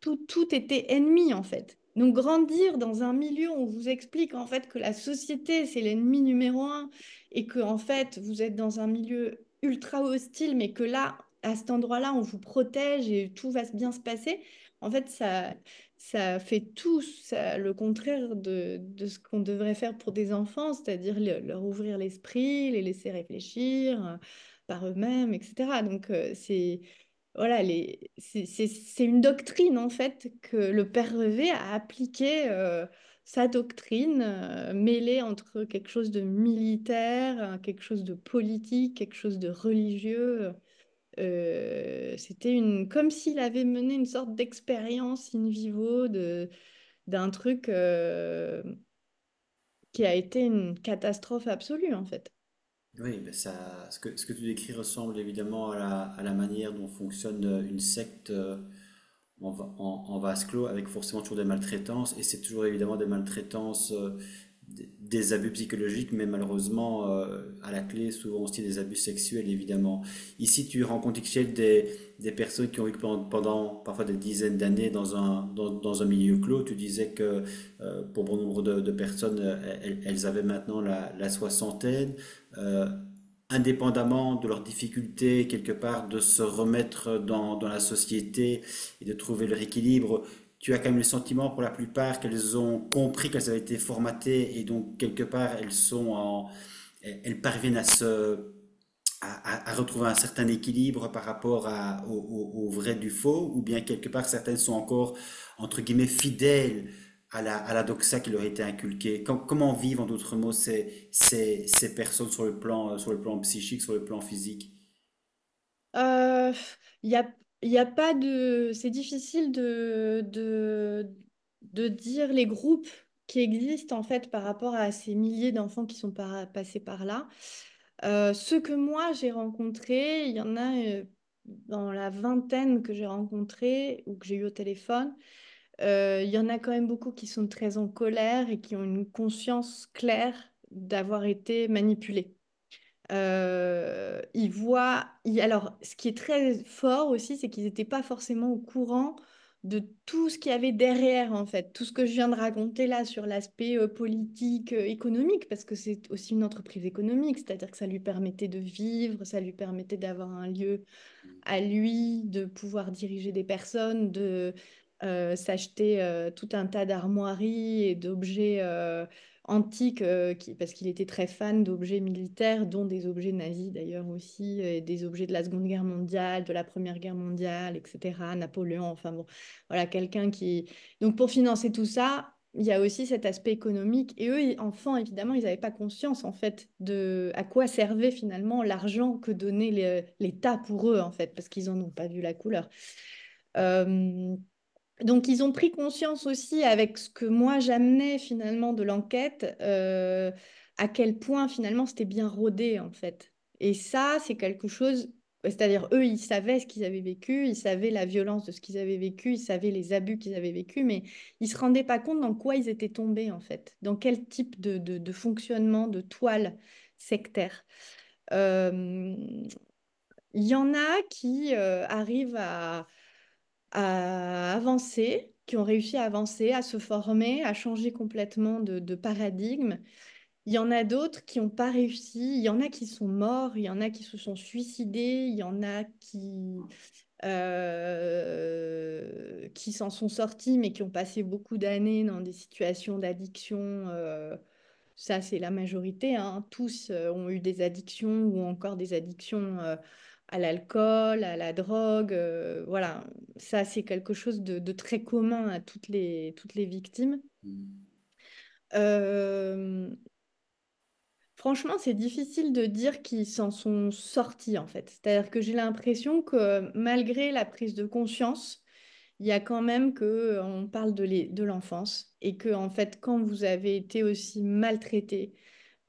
tout, tout était ennemi en fait. Donc grandir dans un milieu où on vous explique en fait que la société c'est l'ennemi numéro un et que en fait vous êtes dans un milieu ultra hostile mais que là à cet endroit-là on vous protège et tout va bien se passer, en fait ça ça fait tout le contraire de, de ce qu'on devrait faire pour des enfants, c'est-à-dire leur ouvrir l'esprit, les laisser réfléchir euh, par eux-mêmes, etc. Donc euh, c'est voilà, c'est une doctrine en fait que le père Revet a appliqué euh, sa doctrine euh, mêlée entre quelque chose de militaire, euh, quelque chose de politique, quelque chose de religieux. C'était une comme s'il avait mené une sorte d'expérience in vivo d'un truc qui a été une catastrophe absolue en fait. Oui, ben ce que, tu décris ressemble évidemment à la, manière dont fonctionne euh, une secte euh, en, vase clos, avec forcément toujours des maltraitances, et c'est toujours évidemment des maltraitances, euh, des abus psychologiques, mais malheureusement, à la clé, souvent aussi des abus sexuels, évidemment. Ici, tu rencontres Ixchel des, des personnes qui ont vécu pendant, parfois des dizaines d'années dans un, dans, un milieu clos. Tu disais que pour bon nombre de, personnes, elles, avaient maintenant la soixantaine. Euh, indépendamment de leurs difficultés, quelque part, de se remettre dans, la société et de trouver leur équilibre, tu as quand même le sentiment pour la plupart qu'elles ont compris qu'elles avaient été formatées et donc, quelque part, elles, sont elles parviennent à, se, à, retrouver un certain équilibre par rapport au, au, vrai du faux, ou bien quelque part, certaines sont encore, entre guillemets, fidèles à la, à la doxa qui leur a été inculquée Comment vivent, en d'autres mots, ces, ces, personnes sur le, plan, euh, sur le plan psychique, sur le plan physique Il n'y euh, a, y a pas de... C'est difficile de, de, de dire les groupes qui existent, en fait, par rapport à ces milliers d'enfants qui sont passés par là. Euh, ceux que moi, j'ai rencontrés, il y en a... Euh, dans la vingtaine que j'ai rencontrés ou que j'ai eu au téléphone, euh, il y en a quand même beaucoup qui sont très en colère et qui ont une conscience claire d'avoir été manipulés. Euh, ils voient. alors, ce qui est très fort aussi, c'est qu'ils n'étaient pas forcément au courant de tout ce qu'il y avait derrière, en fait, tout ce que je viens de raconter là sur l'aspect euh, politique, économique, parce que c'est aussi une entreprise économique, c'est-à-dire que ça lui permettait de vivre, ça lui permettait d'avoir un lieu à lui, de pouvoir diriger des personnes, de euh, s'acheter euh, tout un tas d'armoiries et d'objets euh, antiques, parce qu'il était très fan d'objets militaires, dont des objets nazis d'ailleurs aussi, et des objets de la Seconde Guerre mondiale, de la Première Guerre mondiale, etc. Napoléon, enfin bon, voilà, quelqu'un qui... Donc pour financer tout ça, il y a aussi cet aspect économique. Et eux, enfants, évidemment, ils n'avaient pas conscience, en fait, de à quoi servait finalement l'argent que donnait l'État pour eux, en fait, parce qu'ils n'en ont pas vu la couleur donc, ils ont pris conscience aussi avec ce que moi j'amenais finalement de l'enquête, euh, à quel point finalement c'était bien rodé en fait. Et ça, c'est quelque chose, c'est-à-dire eux, ils savaient ce qu'ils avaient vécu, ils savaient la violence de ce qu'ils avaient vécu, ils savaient les abus qu'ils avaient vécu, mais ils se rendaient pas compte dans quoi ils étaient tombés en fait, dans quel type de, de, fonctionnement, de toile sectaire. Euh, il y en a qui euh, arrivent à à avancer, qui ont réussi à avancer, à se former, à changer complètement de, paradigme. Il y en a d'autres qui n'ont pas réussi, il y en a qui sont morts, il y en a qui se sont suicidés, il y en a qui, euh, qui s'en sont sortis mais qui ont passé beaucoup d'années dans des situations d'addiction. Euh, ça, c'est la majorité. Hein. Tous euh, ont eu des addictions ou encore des addictions à l'alcool, à la drogue. Euh, voilà, ça c'est quelque chose de, très commun à toutes les, toutes les victimes. Mm. Euh, franchement, c'est difficile de dire qu'ils s'en sont sortis en fait. C'est-à-dire que j'ai l'impression que malgré la prise de conscience, il y a quand même que euh, on parle de l'enfance et que en fait quand vous avez été aussi maltraité,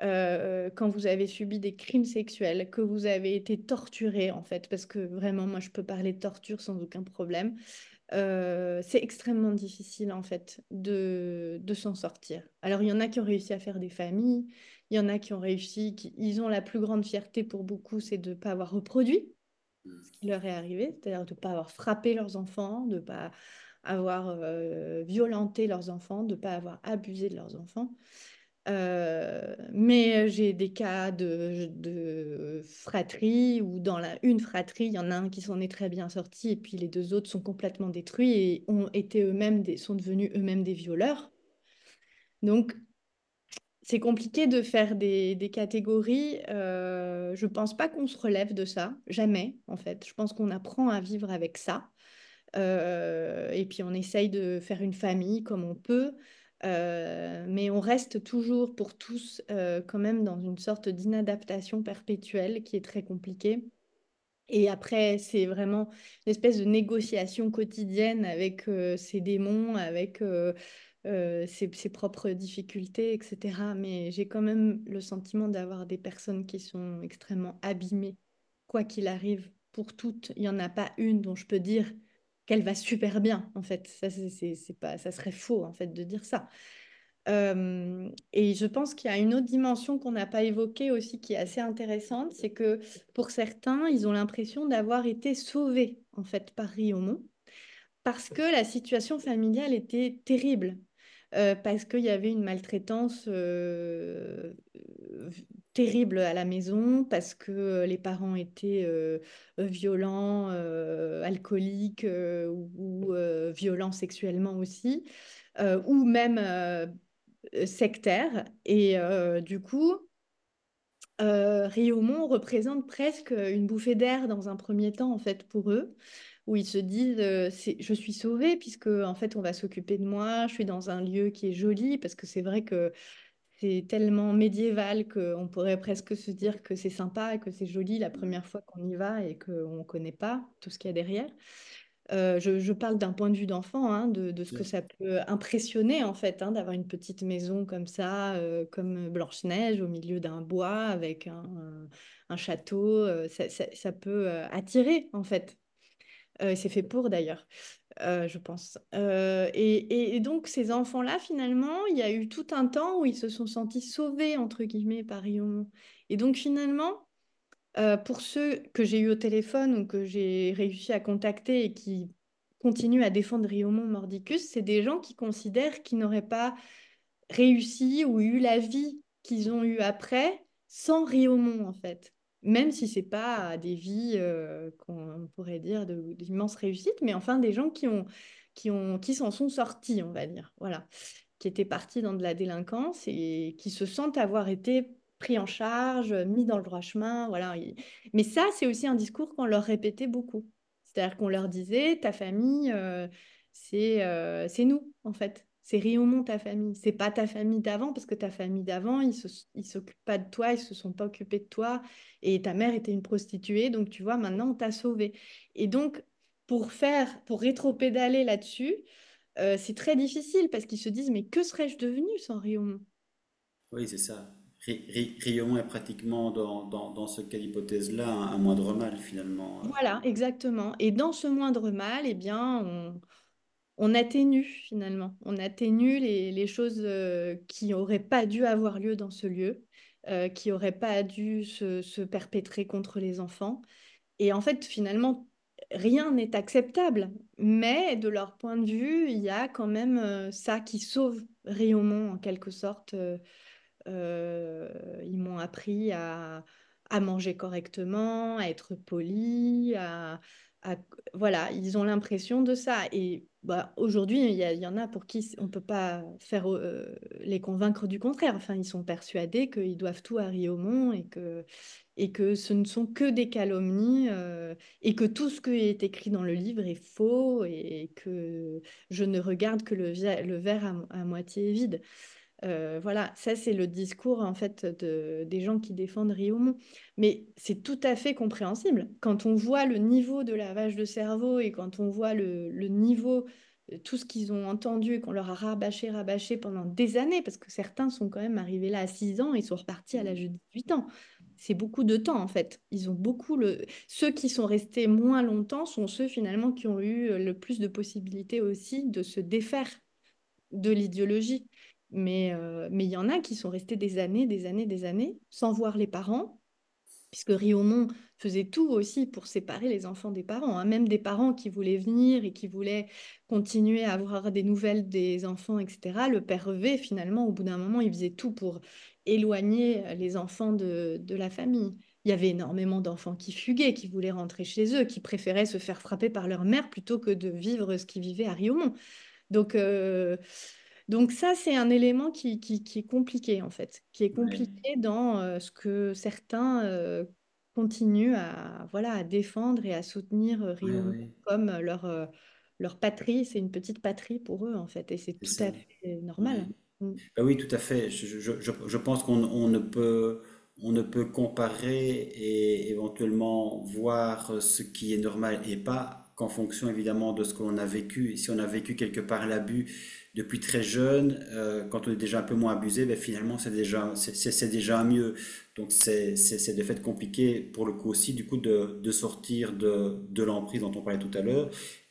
euh, quand vous avez subi des crimes sexuels, que vous avez été torturé en fait, parce que vraiment moi je peux parler de torture sans aucun problème, euh, c'est extrêmement difficile en fait de, de s'en sortir. Alors il y en a qui ont réussi à faire des familles, il y en a qui ont réussi, ils ont la plus grande fierté pour beaucoup, c'est de ne pas avoir reproduit ce qui leur est arrivé, c'est-à-dire de ne pas avoir frappé leurs enfants, de ne pas avoir euh, violenté leurs enfants, de ne pas avoir abusé de leurs enfants. Euh, mais j'ai des cas de, de, fratrie où dans une fratrie, il y en a un qui s'en est très bien sorti et puis les deux autres sont complètement détruits et ont été eux-mêmes sont devenus eux-mêmes des violeurs. Donc, c'est compliqué de faire des, catégories. Euh, je pense pas qu'on se relève de ça, jamais en fait. Je pense qu'on apprend à vivre avec ça. Euh, et puis on essaye de faire une famille comme on peut. Euh, mais on reste toujours pour tous euh, quand même dans une sorte d'inadaptation perpétuelle qui est très compliquée. Et après, c'est vraiment une espèce de négociation quotidienne avec euh, ses démons, avec ses, ses, propres difficultés, etc. Mais j'ai quand même le sentiment d'avoir des personnes qui sont extrêmement abîmées, quoi qu'il arrive. Pour toutes, il n'y en a pas une dont je peux dire va super bien, en fait. Ça, c'est pas, ça serait faux, en fait, de dire ça. et je pense qu'il y a une autre dimension qu'on n'a pas évoquée aussi qui est assez intéressante, c'est que pour certains, ils ont l'impression d'avoir été sauvés en fait par Riomont parce que la situation familiale était terrible, parce qu'il y avait une maltraitance terrible à la maison parce que euh, les parents étaient euh, violents, euh, alcooliques ou, violents sexuellement aussi, ou même sectaires. Et du coup, Riomont représente presque une bouffée d'air dans un premier temps, en fait, pour eux où ils se disent je suis sauvée puisque en fait on va s'occuper de moi, je suis dans un lieu qui est joli parce que c'est vrai que c'est tellement médiéval qu'on pourrait presque se dire que c'est sympa, et que c'est joli la première fois qu'on y va et qu'on ne connaît pas tout ce qu'il y a derrière. Euh, je, parle d'un point de vue d'enfant, hein, de, ce que ça peut impressionner en fait, hein, d'avoir une petite maison comme ça, euh, comme Blanche-Neige, au milieu d'un bois, avec un, château. Euh, ça, peut attirer en fait. c'est fait pour d'ailleurs. Euh, je pense. Euh, et, donc, ces enfants-là, finalement, il y a eu tout un temps où ils se sont sentis sauvés, entre guillemets, par Riomont. Et donc, finalement, euh, pour ceux que j'ai eu au téléphone ou que j'ai réussi à contacter et qui continuent à défendre Riomon Mordicus, c'est des gens qui considèrent qu'ils n'auraient pas réussi ou eu la vie qu'ils ont eue après sans Riomon, en fait même si ce c'est pas des vies euh, qu'on pourrait dire d'immenses réussites, mais enfin des gens qui ont qui ont qui s'en sont sortis, on va dire, voilà, qui étaient partis dans de la délinquance et qui se sentent avoir été pris en charge, mis dans le droit chemin, voilà. Mais ça, c'est aussi un discours qu'on leur répétait beaucoup, c'est-à-dire qu'on leur disait ta famille, euh, c'est euh, c'est nous en fait, c'est Riomont, ta famille. C'est pas ta famille d'avant, parce que ta famille d'avant, ils ne s'occupent pas de toi, ils se sont pas occupés de toi, et ta mère était une prostituée, donc tu vois, maintenant on t'a sauvé. Et donc, pour faire, pour rétro-pédaler là-dessus, euh, c'est très difficile, parce qu'ils se disent, mais que serais-je devenu sans Riomont Oui, c'est ça. Riomont est pratiquement dans, ce cas d'hypothèse-là un, un, moindre mal finalement. Hein. Voilà, exactement. Et dans ce moindre mal, eh bien, on, on atténue finalement, on atténue les, choses euh, qui n'auraient pas dû avoir lieu dans ce lieu, euh, qui n'auraient pas dû se, perpétrer contre les enfants. Et en fait, finalement, rien n'est acceptable, mais de leur point de vue, il y a quand même euh, ça qui sauve Riomont en quelque sorte. ils m'ont appris à, manger correctement, à être poli, à, voilà, ils ont l'impression de ça. Et bah, aujourd'hui, il y, en a pour qui on ne peut pas faire les convaincre du contraire. Enfin, ils sont persuadés qu'ils doivent tout à Riomont et que, et que ce ne sont que des calomnies et que tout ce qui est écrit dans le livre est faux et que je ne regarde que le, verre à moitié vide. Euh, voilà, ça c'est le discours en fait des gens qui défendent Riomont. Mais c'est tout à fait compréhensible. Quand on voit le niveau de lavage de cerveau et quand on voit le, niveau, euh, tout ce qu'ils ont entendu et qu'on leur a rabâché, rabâché pendant des années, parce que certains sont quand même arrivés là à 6 ans et sont repartis à l'âge de 18 ans. C'est beaucoup de temps en fait. Ils ont beaucoup le... Ceux qui sont restés moins longtemps sont ceux finalement qui ont eu euh, le plus de possibilités aussi de se défaire de l'idéologie. Euh, mais il y en a qui sont restés des années, des années, des années sans voir les parents, puisque Riomont faisait tout aussi pour séparer les enfants des parents, hein. même des parents qui voulaient venir et qui voulaient continuer à avoir des nouvelles des enfants, etc. Le père V, finalement, au bout d'un moment, il faisait tout pour éloigner euh, les enfants de, la famille. Il y avait énormément d'enfants qui fuguaient, qui voulaient rentrer chez eux, qui préféraient se faire frapper par leur mère plutôt que de vivre ce qu'ils vivaient à Riomont. Donc, euh, donc ça, c'est un élément qui, est compliqué, en fait, qui est compliqué dans euh, ce que certains euh, continuent à, voilà, à défendre et à soutenir euh, Rio comme leur, leur patrie. C'est une petite patrie pour eux, en fait, et c'est tout à fait normal. Mm. Bah oui, tout à fait. Je, pense qu'on ne peut... On ne peut comparer et éventuellement voir ce qui est normal et pas qu'en fonction évidemment de ce qu'on a vécu. Si on a vécu quelque part l'abus depuis très jeune, euh, quand on est déjà un peu moins abusé, ben, finalement c'est déjà c'est déjà mieux. Donc c'est de fait compliqué pour le coup aussi du coup de, sortir de, l'emprise dont on parlait tout à l'heure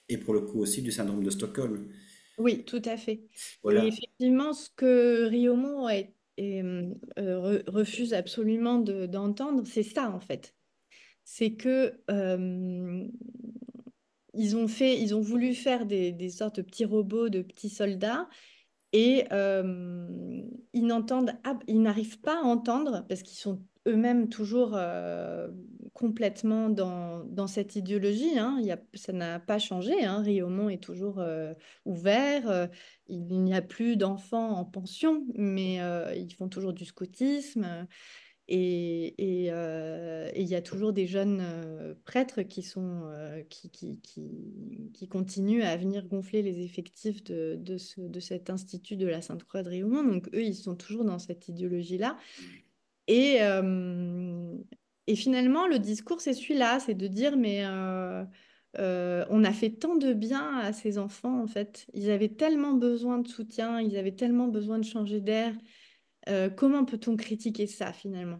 et pour le coup aussi du syndrome de Stockholm. Oui, tout à fait. Et effectivement, ce que Riomont euh, refuse absolument d'entendre, c'est ça en fait. C'est que euh, ils ont fait, ils ont voulu faire des, sortes de petits robots, de petits soldats, et ils n'entendent, ils n'arrivent pas à entendre parce qu'ils sont eux-mêmes toujours complètement dans, dans, cette idéologie. Hein. Il ça n'a pas changé. Hein. Riomont est toujours ouvert. Il n'y a plus d'enfants en pension, mais ils font toujours du scoutisme. Euh, et il y a toujours des jeunes euh, prêtres qui, sont, euh, qui, qui, qui, continuent à venir gonfler les effectifs de, de, ce, de cet institut de la Sainte-Croix de Réaumont. Donc eux, ils sont toujours dans cette idéologie-là. Et, et finalement, le discours, c'est celui-là, c'est de dire, mais... on a fait tant de bien à ces enfants, en fait. Ils avaient tellement besoin de soutien, ils avaient tellement besoin de changer d'air, euh, comment peut-on critiquer ça finalement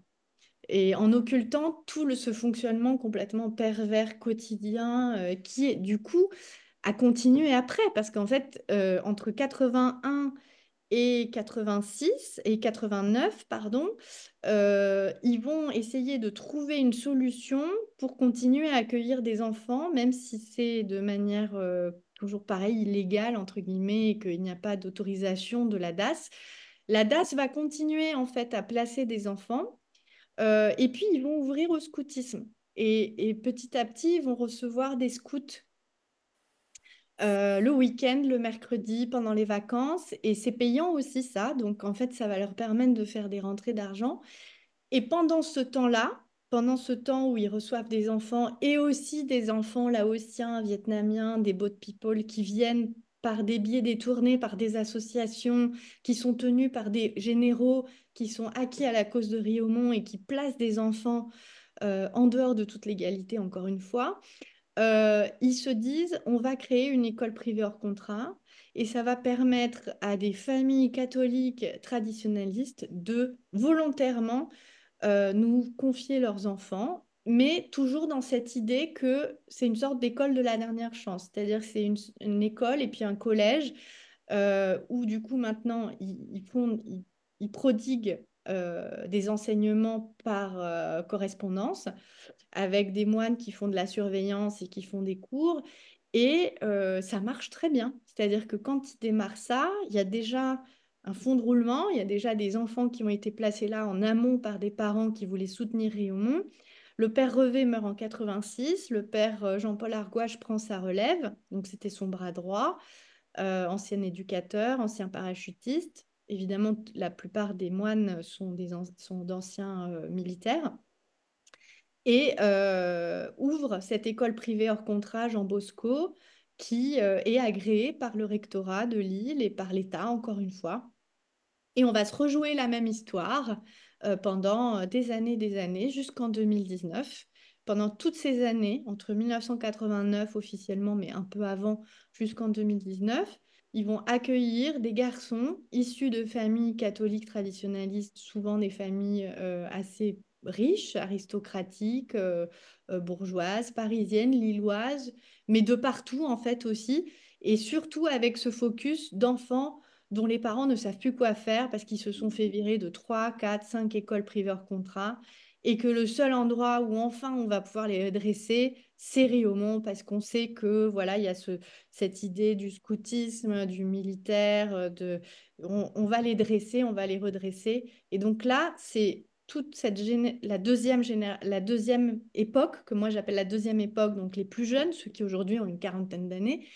et en occultant tout ce fonctionnement complètement pervers quotidien euh, qui du coup a continué après parce qu'en fait euh, entre 81 et 86 et 89 pardon ils vont essayer de trouver une solution pour continuer à accueillir des enfants même si c'est de manière toujours pareil illégale entre guillemets et qu'il n'y a pas d'autorisation de la DAS la DAS va continuer en fait à placer des enfants euh, et puis ils vont ouvrir au scoutisme. Et, petit à petit, ils vont recevoir des scouts euh, le week-end, le mercredi, pendant les vacances. Et c'est payant aussi ça. Donc en fait, ça va leur permettre de faire des rentrées d'argent. Et pendant ce temps-là, pendant ce temps où ils reçoivent des enfants et aussi des enfants laotiens, vietnamiens, des boat people qui viennent par des biais détournés, par des associations qui sont tenues par des généraux qui sont acquis à la cause de Riomont et qui placent des enfants euh, en dehors de toute légalité, encore une fois. Euh, ils se disent, on va créer une école privée hors contrat et ça va permettre à des familles catholiques traditionnalistes de volontairement euh, nous confier leurs enfants mais toujours dans cette idée que c'est une sorte d'école de la dernière chance, c'est-à-dire c'est une, école et puis un collège euh, où du coup maintenant ils, prodiguent euh, des enseignements par euh, correspondance avec des moines qui font de la surveillance et qui font des cours. Et ça marche très bien. C'est-à-dire que quand ils démarrent ça, il y a déjà un fond de roulement, il y a déjà des enfants qui ont été placés là en amont par des parents qui voulaient soutenir Riomont. Le père Revet meurt en 86, le père euh, Jean-Paul Argoache prend sa relève, donc c'était son bras droit, euh, ancien éducateur, ancien parachutiste. Évidemment, la plupart des moines sont, sont d'anciens euh, militaires. Et ouvre cette école privée hors contrat Jean Bosco, qui est agréée par le rectorat de Lille et par l'État, encore une fois. Et on va se rejouer la même histoire euh, pendant euh, des années, des années, jusqu'en 2019. Pendant toutes ces années, entre 1989 officiellement, mais un peu avant, jusqu'en 2019, ils vont accueillir des garçons issus de familles catholiques traditionnalistes, souvent des familles euh, assez riches, aristocratiques, bourgeoises, parisiennes, lilloises, mais de partout en fait aussi, et surtout avec ce focus d'enfants dont les parents ne savent plus quoi faire parce qu'ils se sont fait virer de 3, 4, 5 écoles privées hors contrat et que le seul endroit où enfin on va pouvoir les dresser, c'est Riomont, parce qu'on sait que voilà, il y a ce, cette idée du scoutisme, du militaire, euh, de, on, va les dresser, on va les redresser. Et donc là, c'est toute cette la deuxième, la deuxième époque, que moi j'appelle la deuxième époque, donc les plus jeunes, ceux qui aujourd'hui ont une quarantaine d'années,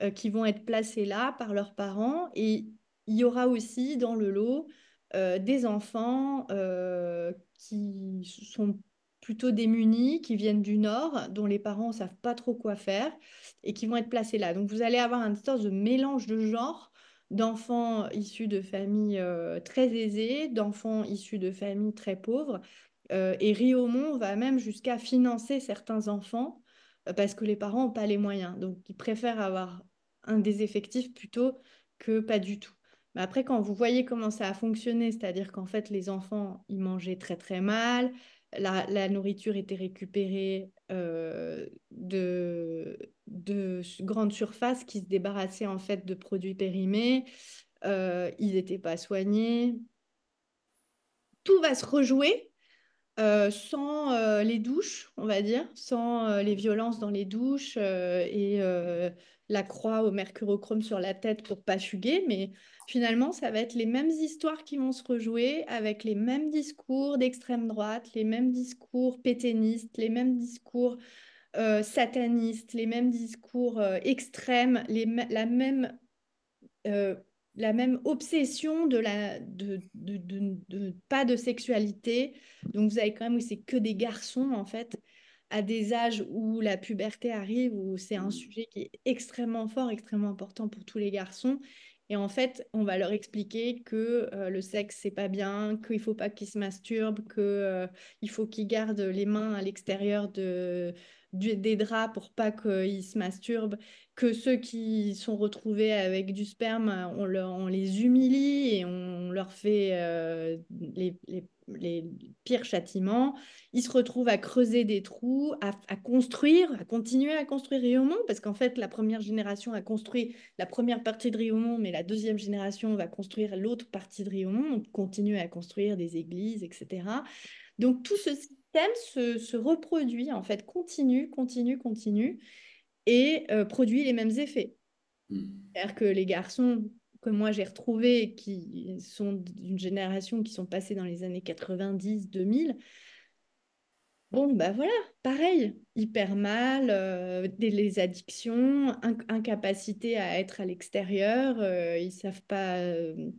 euh, qui vont être placés là par leurs parents. Et il y aura aussi dans le lot euh, des enfants euh, qui sont plutôt démunis, qui viennent du Nord, dont les parents ne savent pas trop quoi faire et qui vont être placés là. Donc vous allez avoir un sorte de mélange de genres d'enfants issus de familles euh, très aisées, d'enfants issus de familles très pauvres. et Riomont va même jusqu'à financer certains enfants parce que les parents n'ont pas les moyens. Donc ils préfèrent avoir un des effectifs plutôt que pas du tout. Bah, après, quand vous voyez comment ça a fonctionné, c'est-à-dire qu'en fait, les enfants, ils mangeaient très très mal, la, nourriture était récupérée euh, de, grandes surfaces qui se débarrassaient en fait de produits périmés, euh, ils n'étaient pas soignés. Tout va se rejouer euh, sans euh, les douches, on va dire, sans euh, les violences dans les douches et la croix au mercurochrome sur la tête pour pas fuguer, mais finalement, ça va être les mêmes histoires qui vont se rejouer avec les mêmes discours d'extrême droite, les mêmes discours pétainistes, les mêmes discours satanistes, les mêmes discours extrêmes, les la même la même obsession de pas de sexualité. Donc vous avez quand même c'est que des garçons en fait à des âges où la puberté arrive où c'est un sujet qui est extrêmement fort, extrêmement important pour tous les garçons et en fait, on va leur expliquer que euh, le sexe, c'est pas bien, qu'il faut pas qu'ils se masturbent, qu'il euh, faut qu'ils gardent les mains à l'extérieur de, des draps pour pas qu'ils se masturbent, que ceux qui sont retrouvés avec du sperme, on, les humilie et on, leur fait euh, les, les les pires châtiments. Ils se retrouvent à creuser des trous, à, construire, à continuer à construire Riomont, parce qu'en fait, la première génération a construit la première partie de Riomont, mais la deuxième génération va construire l'autre partie de Riomont, donc continuer à construire des églises, etc. Donc tout ce système se, reproduit, en fait, continue, continue, continue, et euh, produit les mêmes effets. Hmm. C'est-à-dire que les garçons moi j'ai retrouvé qui sont d'une génération qui sont passées dans les années 90, 2000, Bon, bah voilà, pareil, hyper mal, euh, les addictions, incapacité à être à l'extérieur, Ils euh, ils savent pas euh,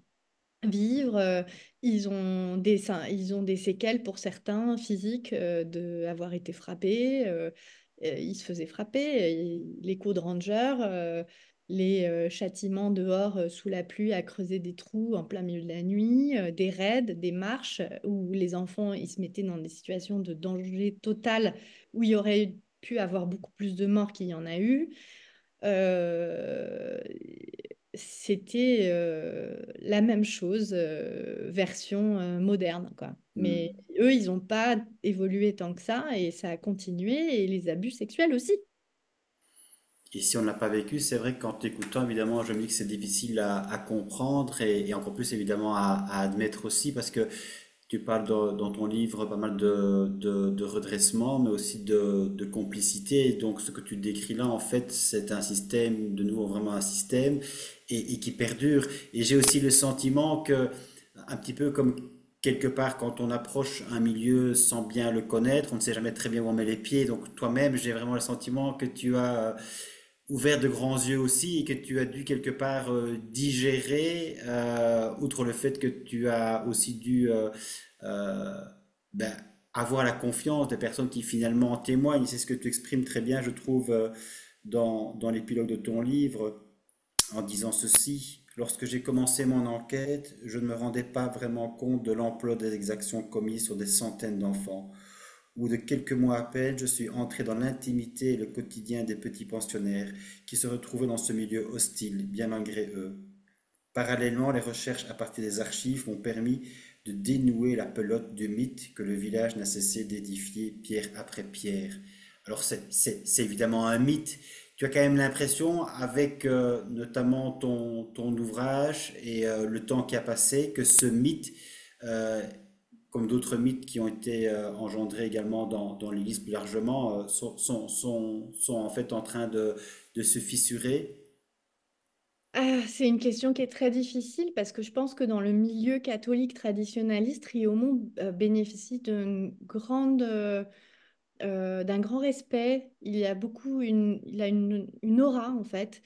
vivre, ils, ont des, ils ont des séquelles pour certains physiques d'avoir été frappés, ils se faisaient frapper, l'écho les coups de ranger, les euh, châtiments dehors euh, sous la pluie à creuser des trous en plein milieu de la nuit, euh, des raids, des marches où les enfants ils se mettaient dans des situations de danger total où il y aurait pu avoir beaucoup plus de morts qu'il y en a eu. c'était la même chose, version moderne. Quoi. Mm. Mais eux, ils n'ont pas évolué tant que ça et ça a continué et les abus sexuels aussi. Et si on ne l'a pas vécu, c'est vrai qu'en t'écoutant, évidemment, je me dis que c'est difficile à, comprendre et, encore plus, évidemment, à, admettre aussi, parce que tu parles dans ton livre pas mal de, de, redressement, mais aussi de, de, complicité. donc, ce que tu décris là, en fait, c'est un système, de nouveau, vraiment un système, et, et qui perdure. Et j'ai aussi le sentiment que, un petit peu comme quelque part, quand on approche un milieu sans bien le connaître, on ne sait jamais très bien où on met les pieds. Donc, toi-même, j'ai vraiment le sentiment que tu as ouvert de grands yeux aussi et que tu as dû quelque part euh, digérer, euh, outre le fait que tu as aussi dû euh, ben, avoir la confiance des personnes qui finalement témoignent. C'est ce que tu exprimes très bien, je trouve, dans, dans l'épilogue de ton livre, en disant ceci. Lorsque j'ai commencé mon enquête, je ne me rendais pas vraiment compte de l'ampleur des exactions commises sur des centaines d'enfants bout de quelques mois à peine, je suis entré dans l'intimité et le quotidien des petits pensionnaires qui se retrouvaient dans ce milieu hostile, bien malgré eux. Parallèlement, les recherches à partir des archives m'ont permis de dénouer la pelote du mythe que le village n'a cessé d'édifier pierre après pierre. Alors c'est évidemment un mythe. Tu as quand même l'impression, avec euh, notamment ton, ton, ouvrage et euh, le temps qui a passé, que ce mythe... Euh, comme d'autres mythes qui ont été euh, engendrés également dans, dans l'Église plus largement, euh, sont, en fait en train de, se fissurer ah, c'est une question qui est très difficile parce que je pense que dans le milieu catholique traditionnaliste, Riomont euh, bénéficie d'une grande, d'un grand respect. Il y a beaucoup il a une aura en fait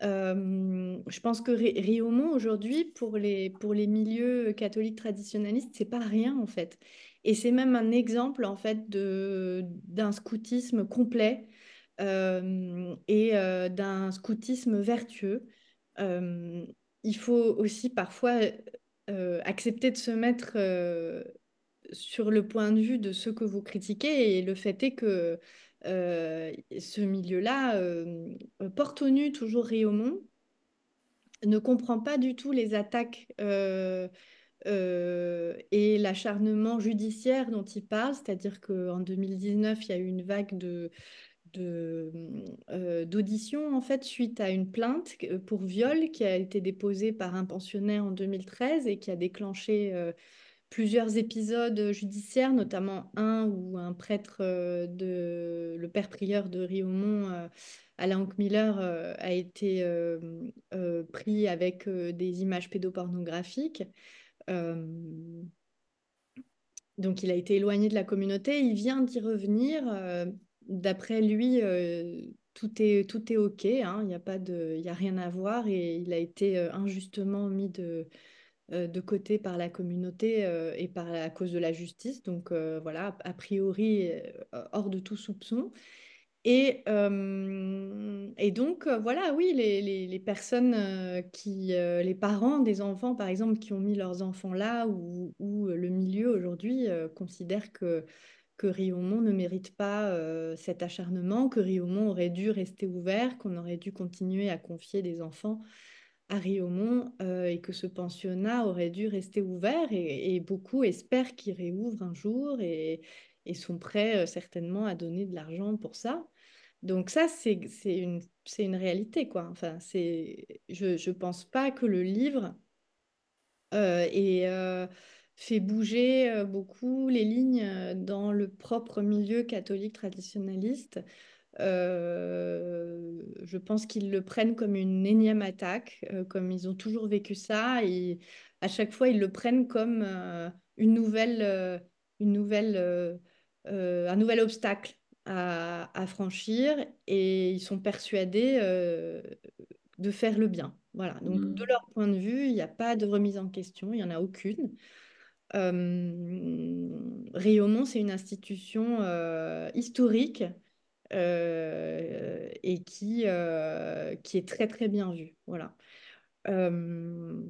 je pense que Riomont aujourd'hui pour les pour les milieux euh, catholiques traditionnalistes c'est pas rien en fait et c'est même un exemple en fait de d'un scoutisme complet et euh, d'un scoutisme vertueux il faut aussi parfois euh, accepter de se mettre sur le point de vue de ceux que vous critiquez et le fait est que euh, ce milieu-là, euh, euh, porte au nu, toujours Réaumont, ne comprend pas du tout les attaques et l'acharnement judiciaire dont il parle, c'est-à-dire qu'en 2019, il y a eu une vague d'auditions en fait suite à une plainte pour viol qui a été déposée par un pensionnaire en 2013 et qui a déclenché plusieurs épisodes euh, judiciaires, notamment un où un prêtre euh, de le père prieur de Riomont, euh, Alain Miller, a été pris avec des images pédopornographiques. donc il a été éloigné de la communauté, il vient d'y revenir. D'après lui, tout est, tout est OK, hein. il n'y a, pas de, a rien à voir et il a été injustement mis de, euh, de côté par la communauté euh, et par la cause de la justice. Donc euh, voilà, a priori, hors de tout soupçon. Et, et, donc, voilà, oui, les, les, personnes qui, les parents des enfants, par exemple, qui ont mis leurs enfants là, ou, le milieu aujourd'hui considère que, que Riomont ne mérite pas cet acharnement, que Riomont aurait dû rester ouvert, qu'on aurait dû continuer à confier des enfants à Riomont euh, et que ce pensionnat aurait dû rester ouvert et, beaucoup espèrent qu'il réouvre un jour et, sont prêts euh, certainement à donner de l'argent pour ça. Donc ça, c'est une, une réalité. Quoi. Enfin, je ne pense pas que le livre euh, ait, fait bouger beaucoup les lignes dans le propre milieu catholique traditionnaliste. Euh, je pense qu'ils le prennent comme une énième attaque, euh, comme ils ont toujours vécu ça. Et à chaque fois, ils le prennent comme euh, une nouvelle, une nouvelle, un nouvel obstacle à, franchir. Et ils sont persuadés de faire le bien. Voilà. Donc, de hmm. leur point de vue, il n'y a pas de remise en question. Il n'y en a aucune. Réaumont c'est une institution historique euh, et qui, euh, qui est très très bien vu. Voilà. Euh,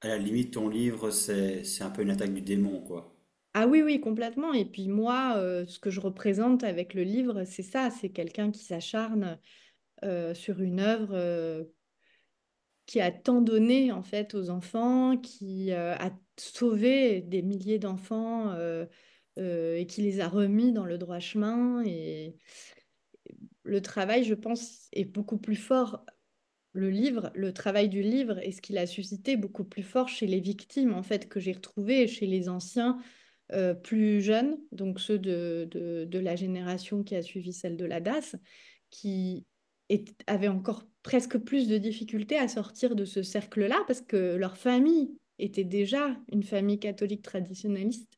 à la limite, ton livre, c'est, un peu une attaque du démon, quoi. Ah oui, oui, complètement. Et puis moi, ce que je représente avec le livre, c'est ça, c'est quelqu'un qui s'acharne sur une œuvre qui a tant donné en fait aux enfants, qui a sauvé des milliers d'enfants et qui les a remis dans le droit chemin. Et, le travail, je pense, est beaucoup plus fort. Le livre, le travail du livre est ce qu'il a suscité beaucoup plus fort chez les victimes, en fait, que j'ai retrouvé chez les anciens euh, plus jeunes, donc ceux de, la génération qui a suivi celle de la DAS, qui avaient encore presque plus de difficultés à sortir de ce cercle-là parce que leur famille était déjà une famille catholique traditionnaliste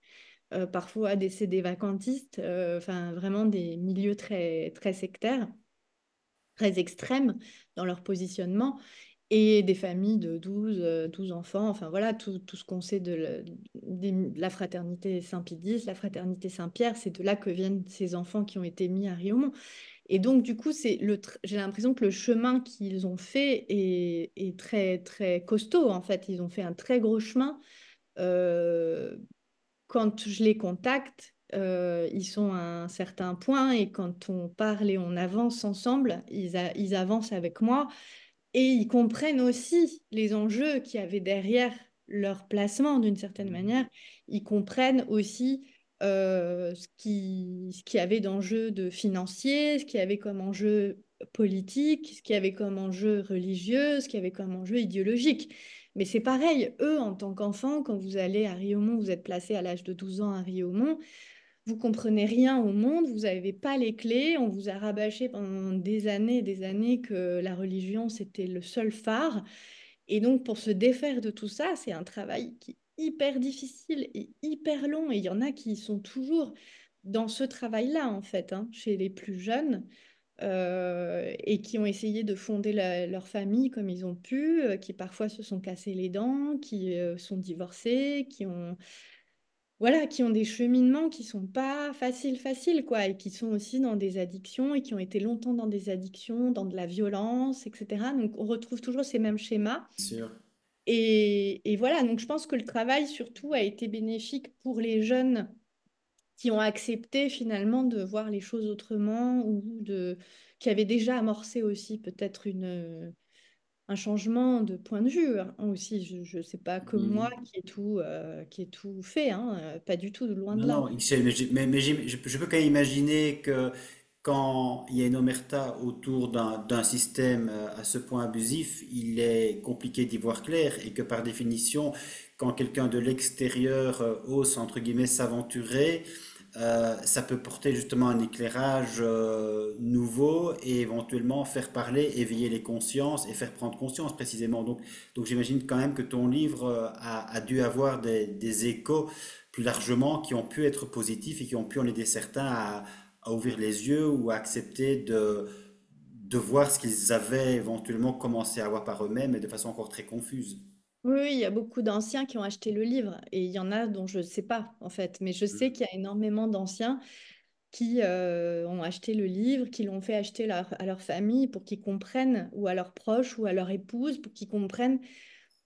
euh, parfois des CD vacantistes, euh, enfin vraiment des milieux très, très sectaires, très extrêmes dans leur positionnement, et des familles de 12, 12 euh, enfants, enfin voilà, tout, tout ce qu'on sait de, la fraternité Saint-Pédis, la fraternité Saint-Pierre, c'est de là que viennent ces enfants qui ont été mis à Riomont. Et donc, du coup, c'est le j'ai l'impression que le chemin qu'ils ont fait est, très, très costaud, en fait. Ils ont fait un très gros chemin quand je les contacte, euh, ils sont à un certain point et quand on parle et on avance ensemble, ils, avancent avec moi et ils comprennent aussi les enjeux qu'il y avait derrière leur placement d'une certaine mmh. manière. Ils comprennent aussi euh, ce qu'il ce qui avait d'enjeux de financier, ce qu'il y avait comme enjeu politique, ce qu'il y avait comme enjeu religieux, ce qu'il y avait comme enjeu idéologique. Mais c'est pareil, eux, en tant qu'enfants, quand vous allez à Riomont, vous êtes placé à l'âge de 12 ans à Riomont, vous comprenez rien au monde, vous n'avez pas les clés, on vous a rabâché pendant des années et des années que la religion, c'était le seul phare. Et donc, pour se défaire de tout ça, c'est un travail qui est hyper difficile et hyper long. Et il y en a qui sont toujours dans ce travail-là, en fait, hein, chez les plus jeunes. Euh, et qui ont essayé de fonder leur famille comme ils ont pu, euh, qui parfois se sont cassés les dents, qui euh, sont divorcés, qui ont voilà, qui ont des cheminements qui sont pas faciles faciles quoi, et qui sont aussi dans des addictions et qui ont été longtemps dans des addictions, dans de la violence, etc. Donc on retrouve toujours ces mêmes schémas. Et, et voilà, donc je pense que le travail surtout a été bénéfique pour les jeunes qui ont accepté finalement de voir les choses autrement ou de qui avaient déjà amorcé aussi peut-être une euh, un changement de point de vue hein, aussi. Je ne sais pas que mmh. moi qui est tout, euh, qui est tout fait, hein, euh, pas du tout, de loin non, de là. Non, mais, mais, je, je, peux quand même imaginer que quand il y a une omerta autour d'un système à ce point abusif, il est compliqué d'y voir clair et que par définition, quand quelqu'un de l'extérieur ose, euh, entre guillemets, s'aventurer, euh, ça peut porter justement un éclairage euh, nouveau et éventuellement faire parler, éveiller les consciences et faire prendre conscience précisément. Donc, donc j'imagine quand même que ton livre a, dû avoir des, échos plus largement qui ont pu être positifs et qui ont pu en aider certains à, à ouvrir les yeux ou à accepter de, de voir ce qu'ils avaient éventuellement commencé à voir par eux-mêmes et de façon encore très confuse. Oui, il y a beaucoup d'anciens qui ont acheté le livre et il y en a dont je ne sais pas en fait, mais je sais mmh. qu'il y a énormément d'anciens qui euh, ont acheté le livre, qui l'ont fait acheter à leur famille pour qu'ils comprennent, ou à leurs proches, ou à leur épouse, pour qu'ils comprennent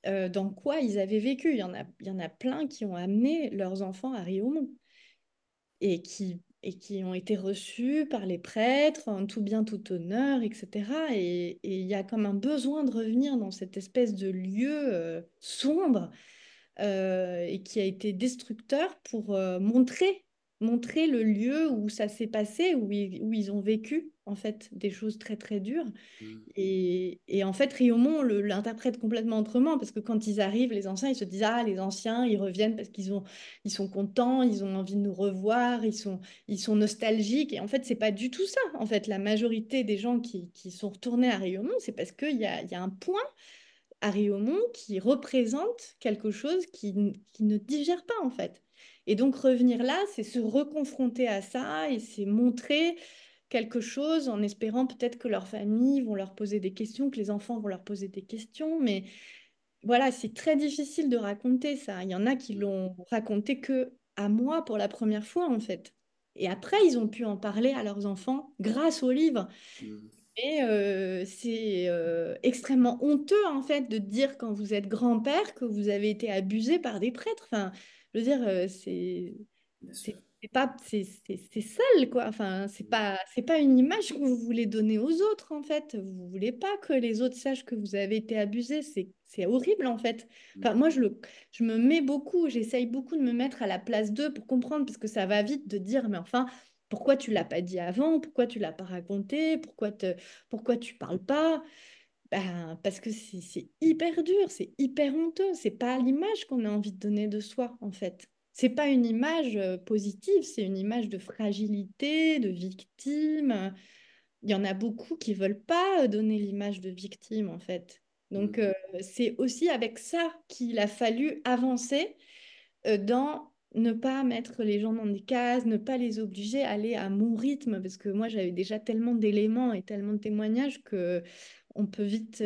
euh, dans quoi ils avaient vécu. Il y, en a, il y en a plein qui ont amené leurs enfants à Riomont et qui et qui ont été reçus par les prêtres en tout bien, tout honneur, etc. Et il y a comme un besoin de revenir dans cette espèce de lieu euh, sombre euh, et qui a été destructeur pour euh, montrer, montrer le lieu où ça s'est passé, où ils ont vécu en fait des choses très très dures. Mmh. Et, en fait, Riomont l'interprète complètement autrement parce que quand ils arrivent, les anciens, ils se disent ah les anciens, ils reviennent parce qu'ils ont ils sont contents, ils ont envie de nous revoir, ils sont ils sont nostalgiques. Et en fait, c'est pas du tout ça. En fait, la majorité des gens qui, sont retournés à Riomont, c'est parce qu'il y a, y a un point à Riomont qui représente quelque chose qui, qui ne digère pas en fait. Et donc revenir là, c'est se reconfronter à ça et c'est montrer quelque chose en espérant peut-être que leurs familles vont leur poser des questions, que les enfants vont leur poser des questions. Mais voilà, c'est très difficile de raconter ça. Il y en a qui mm. l'ont raconté que à moi pour la première fois, en fait. Et après, ils ont pu en parler à leurs enfants grâce au livre. Mm. Et euh, c'est euh, extrêmement honteux, en fait, de dire quand vous êtes grand-père que vous avez été abusé par des prêtres. Enfin, je veux dire, euh, c'est c'est pas c'est sale quoi enfin c'est mmh. pas c'est pas une image que vous voulez donner aux autres en fait vous voulez pas que les autres sachent que vous avez été abusé c'est horrible en fait mmh. enfin moi je le je me mets beaucoup j'essaye beaucoup de me mettre à la place d'eux pour comprendre parce que ça va vite de dire mais enfin pourquoi tu l'as pas dit avant pourquoi tu l'as pas raconté pourquoi te pourquoi tu parles pas ben, parce que c'est hyper dur c'est hyper honteux c'est pas l'image qu'on a envie de donner de soi en fait c'est pas une image euh, positive, c'est une image de fragilité, de victime. Il y en a beaucoup qui veulent pas euh, donner l'image de victime en fait. Donc mm. euh, c'est aussi avec ça qu'il a fallu avancer dans ne pas mettre les gens dans des cases, ne pas les obliger à aller à mon rythme, parce que moi j'avais déjà tellement d'éléments et tellement de témoignages que on peut vite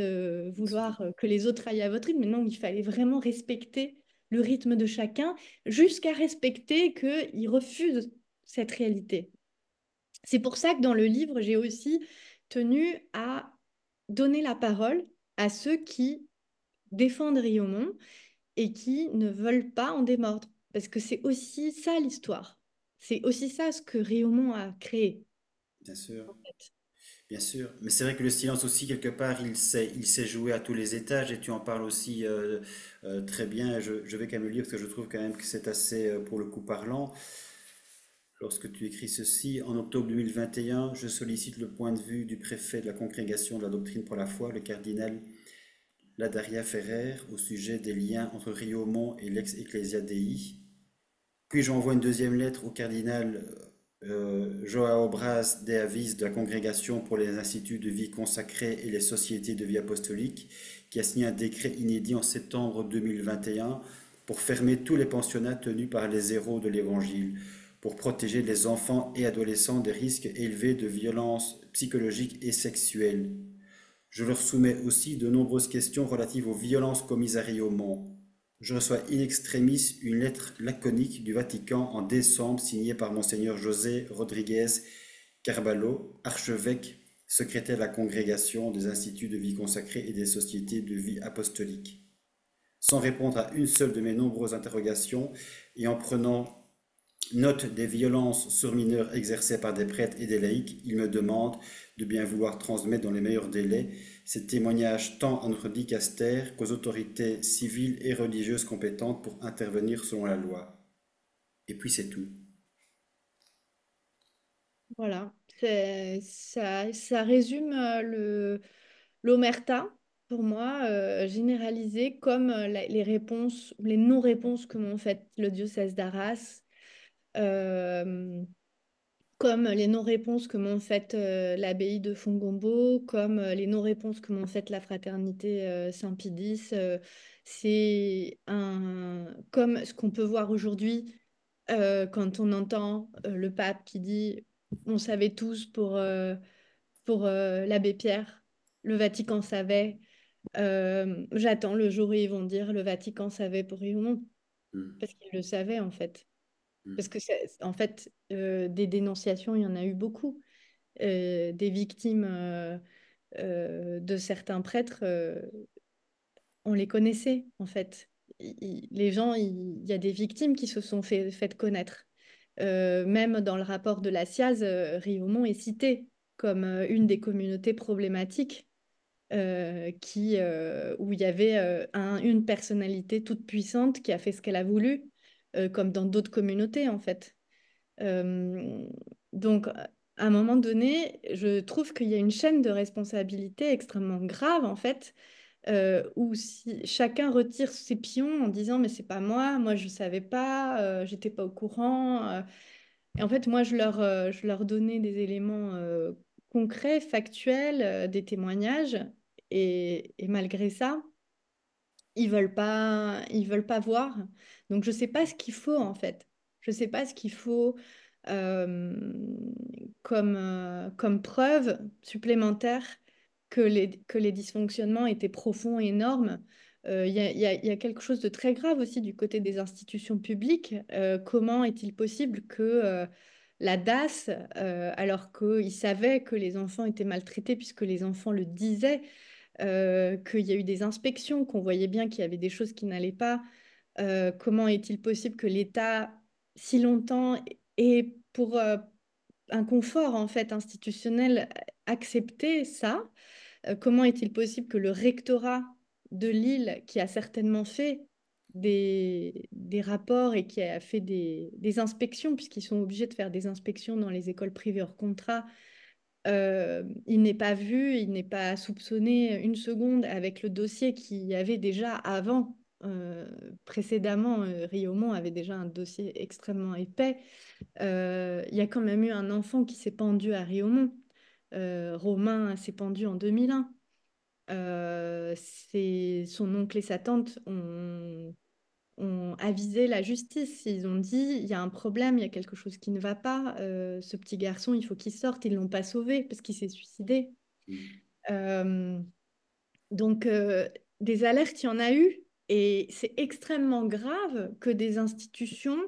vouloir que les autres aillent à votre rythme. Mais non, il fallait vraiment respecter le rythme de chacun, jusqu'à respecter qu'ils refusent cette réalité. C'est pour ça que dans le livre, j'ai aussi tenu à donner la parole à ceux qui défendent Riomon et qui ne veulent pas en démordre. Parce que c'est aussi ça l'histoire. C'est aussi ça ce que Riomon a créé. Bien sûr. Bien sûr, mais c'est vrai que le silence aussi, quelque part, il sait, il jouer à tous les étages, et tu en parles aussi euh, euh, très bien, je, je, vais quand même le lire, parce que je trouve quand même que c'est assez, euh, pour le coup, parlant. Lorsque tu écris ceci, en octobre 2021, je sollicite le point de vue du préfet de la congrégation de la doctrine pour la foi, le cardinal Ladaria Ferrer, au sujet des liens entre Riomont et l'ex-Ecclesia Dei. Puis j'envoie une deuxième lettre au cardinal euh, Joao Braz Davis de la Congrégation pour les instituts de vie consacrée et les sociétés de vie apostolique, qui a signé un décret inédit en septembre 2021 pour fermer tous les pensionnats tenus par les héros de l'Évangile, pour protéger les enfants et adolescents des risques élevés de violences psychologiques et sexuelles. Je leur soumets aussi de nombreuses questions relatives aux violences commises à Rio je reçois in extremis une lettre laconique du Vatican en décembre signée par Monseigneur José Rodriguez Carballo, archevêque, secrétaire de la congrégation des instituts de vie consacrée et des sociétés de vie apostolique. Sans répondre à une seule de mes nombreuses interrogations et en prenant note des violences sur mineurs exercées par des prêtres et des laïcs, il me demande de bien vouloir transmettre dans les meilleurs délais ces témoignages tant à notre dicaster qu'aux autorités civiles et religieuses compétentes pour intervenir selon la loi. Et puis c'est tout. Voilà, ça, ça, résume euh, l'omerta pour moi euh, généralisé généralisée comme euh, les réponses, les non-réponses que m'ont faites le diocèse d'Arras comme euh, les non-réponses que m'ont faites euh, l'abbaye de Fongombo, comme euh, les non-réponses que m'ont faites la fraternité Saint-Pidis. c'est un comme ce qu'on peut voir aujourd'hui quand on entend le pape qui dit on savait tous pour, pour l'abbé Pierre, le Vatican savait. J'attends le jour où ils vont dire le Vatican savait pour Yvon, hmm. parce qu'ils le savaient en fait. Mm. Parce que, en fait, euh, des dénonciations, il y en a eu beaucoup. Euh, des victimes euh, de certains prêtres, on les connaissait, en fait. les gens, il, y a des victimes qui se sont faites connaître. même dans le rapport de la SIAZ, Riomont est cité comme une des communautés problématiques où il y avait une personnalité toute puissante qui a fait ce qu'elle a voulu euh, comme dans d'autres communautés, en fait. Euh, donc, à un moment donné, je trouve qu'il y a une chaîne de responsabilité extrêmement grave, en fait, euh, où si chacun retire ses pions en disant mais c'est pas moi, moi je savais pas, j'étais pas au courant. Et en fait, moi je leur, je leur donnais des éléments concrets, factuels, des témoignages. et malgré ça, ils veulent pas, ils veulent pas voir. Donc je sais pas ce qu'il faut en fait. Je sais pas ce qu'il faut comme, euh, comme preuve supplémentaire que les, que les dysfonctionnements étaient profonds et énormes. Euh, il y, a, y, a, quelque chose de très grave aussi du côté des institutions publiques. Euh, comment est-il possible que la DAS, alors qu'ils savaient que les enfants étaient maltraités, puisque les enfants le disaient, euh, qu'il y a eu des inspections, qu'on voyait bien qu'il y avait des choses qui n'allaient pas. Euh, comment est-il possible que l'État, si longtemps, et pour euh, un confort en fait institutionnel accepté ça Comment est-il possible que le rectorat de Lille, qui a certainement fait des, rapports et qui a fait des inspections, puisqu'ils sont obligés de faire des inspections dans les écoles privées hors contrat, euh, il n'est pas vu, il n'est pas soupçonné une seconde avec le dossier qu'il y avait déjà avant. Euh, précédemment, euh, Riomont avait déjà un dossier extrêmement épais. Il y a quand même eu un enfant qui s'est pendu à Riomont. Romain s'est pendu en 2001. son oncle et sa tante ont ont avisé la justice. Ils ont dit il y a un problème, il y a quelque chose qui ne va pas. Euh, ce petit garçon, il faut qu'il sorte. Ils l'ont pas sauvé parce qu'il s'est suicidé. Mm. Euh, donc, euh, des alertes, il y en a eu. Et c'est extrêmement grave que des institutions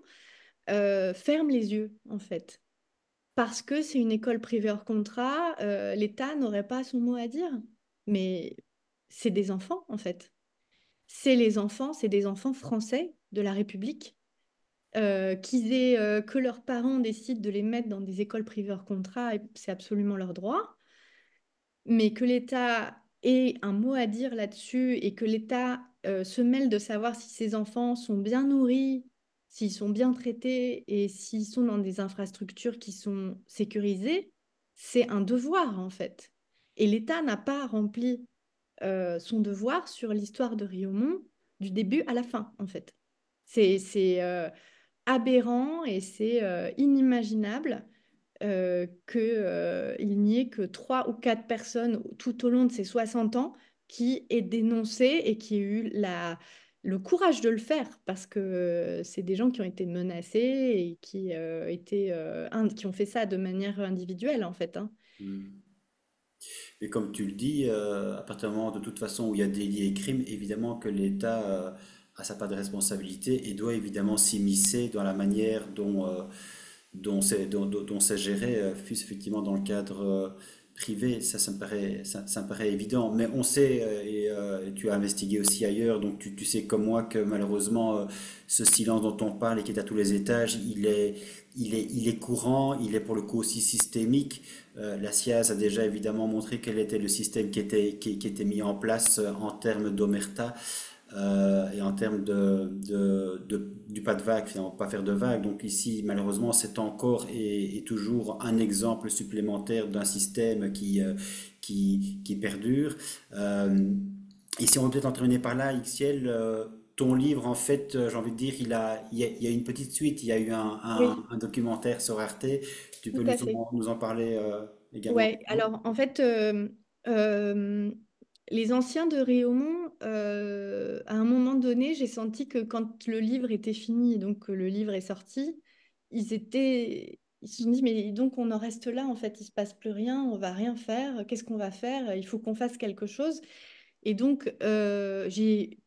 ferment les yeux, en fait. Parce que c'est une école privée hors contrat, l'État n'aurait pas son mot à dire. Mais c'est des enfants, en fait c'est les enfants, c'est des enfants français de la République. Euh, euh, que leurs parents décident de les mettre dans des écoles privées hors contrat, c'est absolument leur droit. Mais que l'État ait un mot à dire là-dessus et que l'État euh, se mêle de savoir si ces enfants sont bien nourris, s'ils sont bien traités et s'ils sont dans des infrastructures qui sont sécurisées, c'est un devoir en fait. Et l'État n'a pas rempli euh, son devoir sur l'histoire de Riomont du début à la fin, en fait. C'est euh, aberrant et c'est euh, inimaginable qu'il n'y ait que trois ou quatre personnes tout au long de ces 60 ans qui aient dénoncé et qui aient eu la, le courage de le faire parce que c'est des gens qui ont été menacés et qui, étaient, qui ont fait ça de manière individuelle, en fait. Hein. Mmh. Mais comme tu le dis, euh, à partir du moment de toute façon où il y a délit et crime, évidemment que l'État euh, a sa part de responsabilité et doit évidemment s'immiscer dans la manière dont, euh, dont c'est géré, fût ce effectivement dans le cadre privé, ça, ça me paraît, ça, paraît évident. Mais on sait, euh, euh, et, tu as investigué aussi ailleurs, donc tu, sais comme moi que malheureusement, euh, ce silence dont on parle et qui est à tous les étages, il est, il est, il est courant, il est pour le coup aussi systémique. la SIAZ a déjà évidemment montré quel était le système qui était, qui était mis en place en termes d'omerta. Euh, et en termes de, du pas de vague, finalement, pas faire de vague. Donc ici, malheureusement, c'est encore et, toujours un exemple supplémentaire d'un système qui, euh, qui, perdure. Ici, euh, et si on peut en terminer par là, XL, ton livre, en fait, j'ai envie de dire, il, a, il, y a, une petite suite, il y a eu un, documentaire sur Arte. Tu peux nous, nous en, parler également Oui, alors en fait... Les anciens de Réaumont, euh, à un moment donné, j'ai senti que quand le livre était fini, donc que le livre est sorti, ils étaient, ils se sont dit mais donc on en reste là en fait, il se passe plus rien, on va rien faire, qu'est-ce qu'on va faire Il faut qu'on fasse quelque chose. Et donc euh, j'ai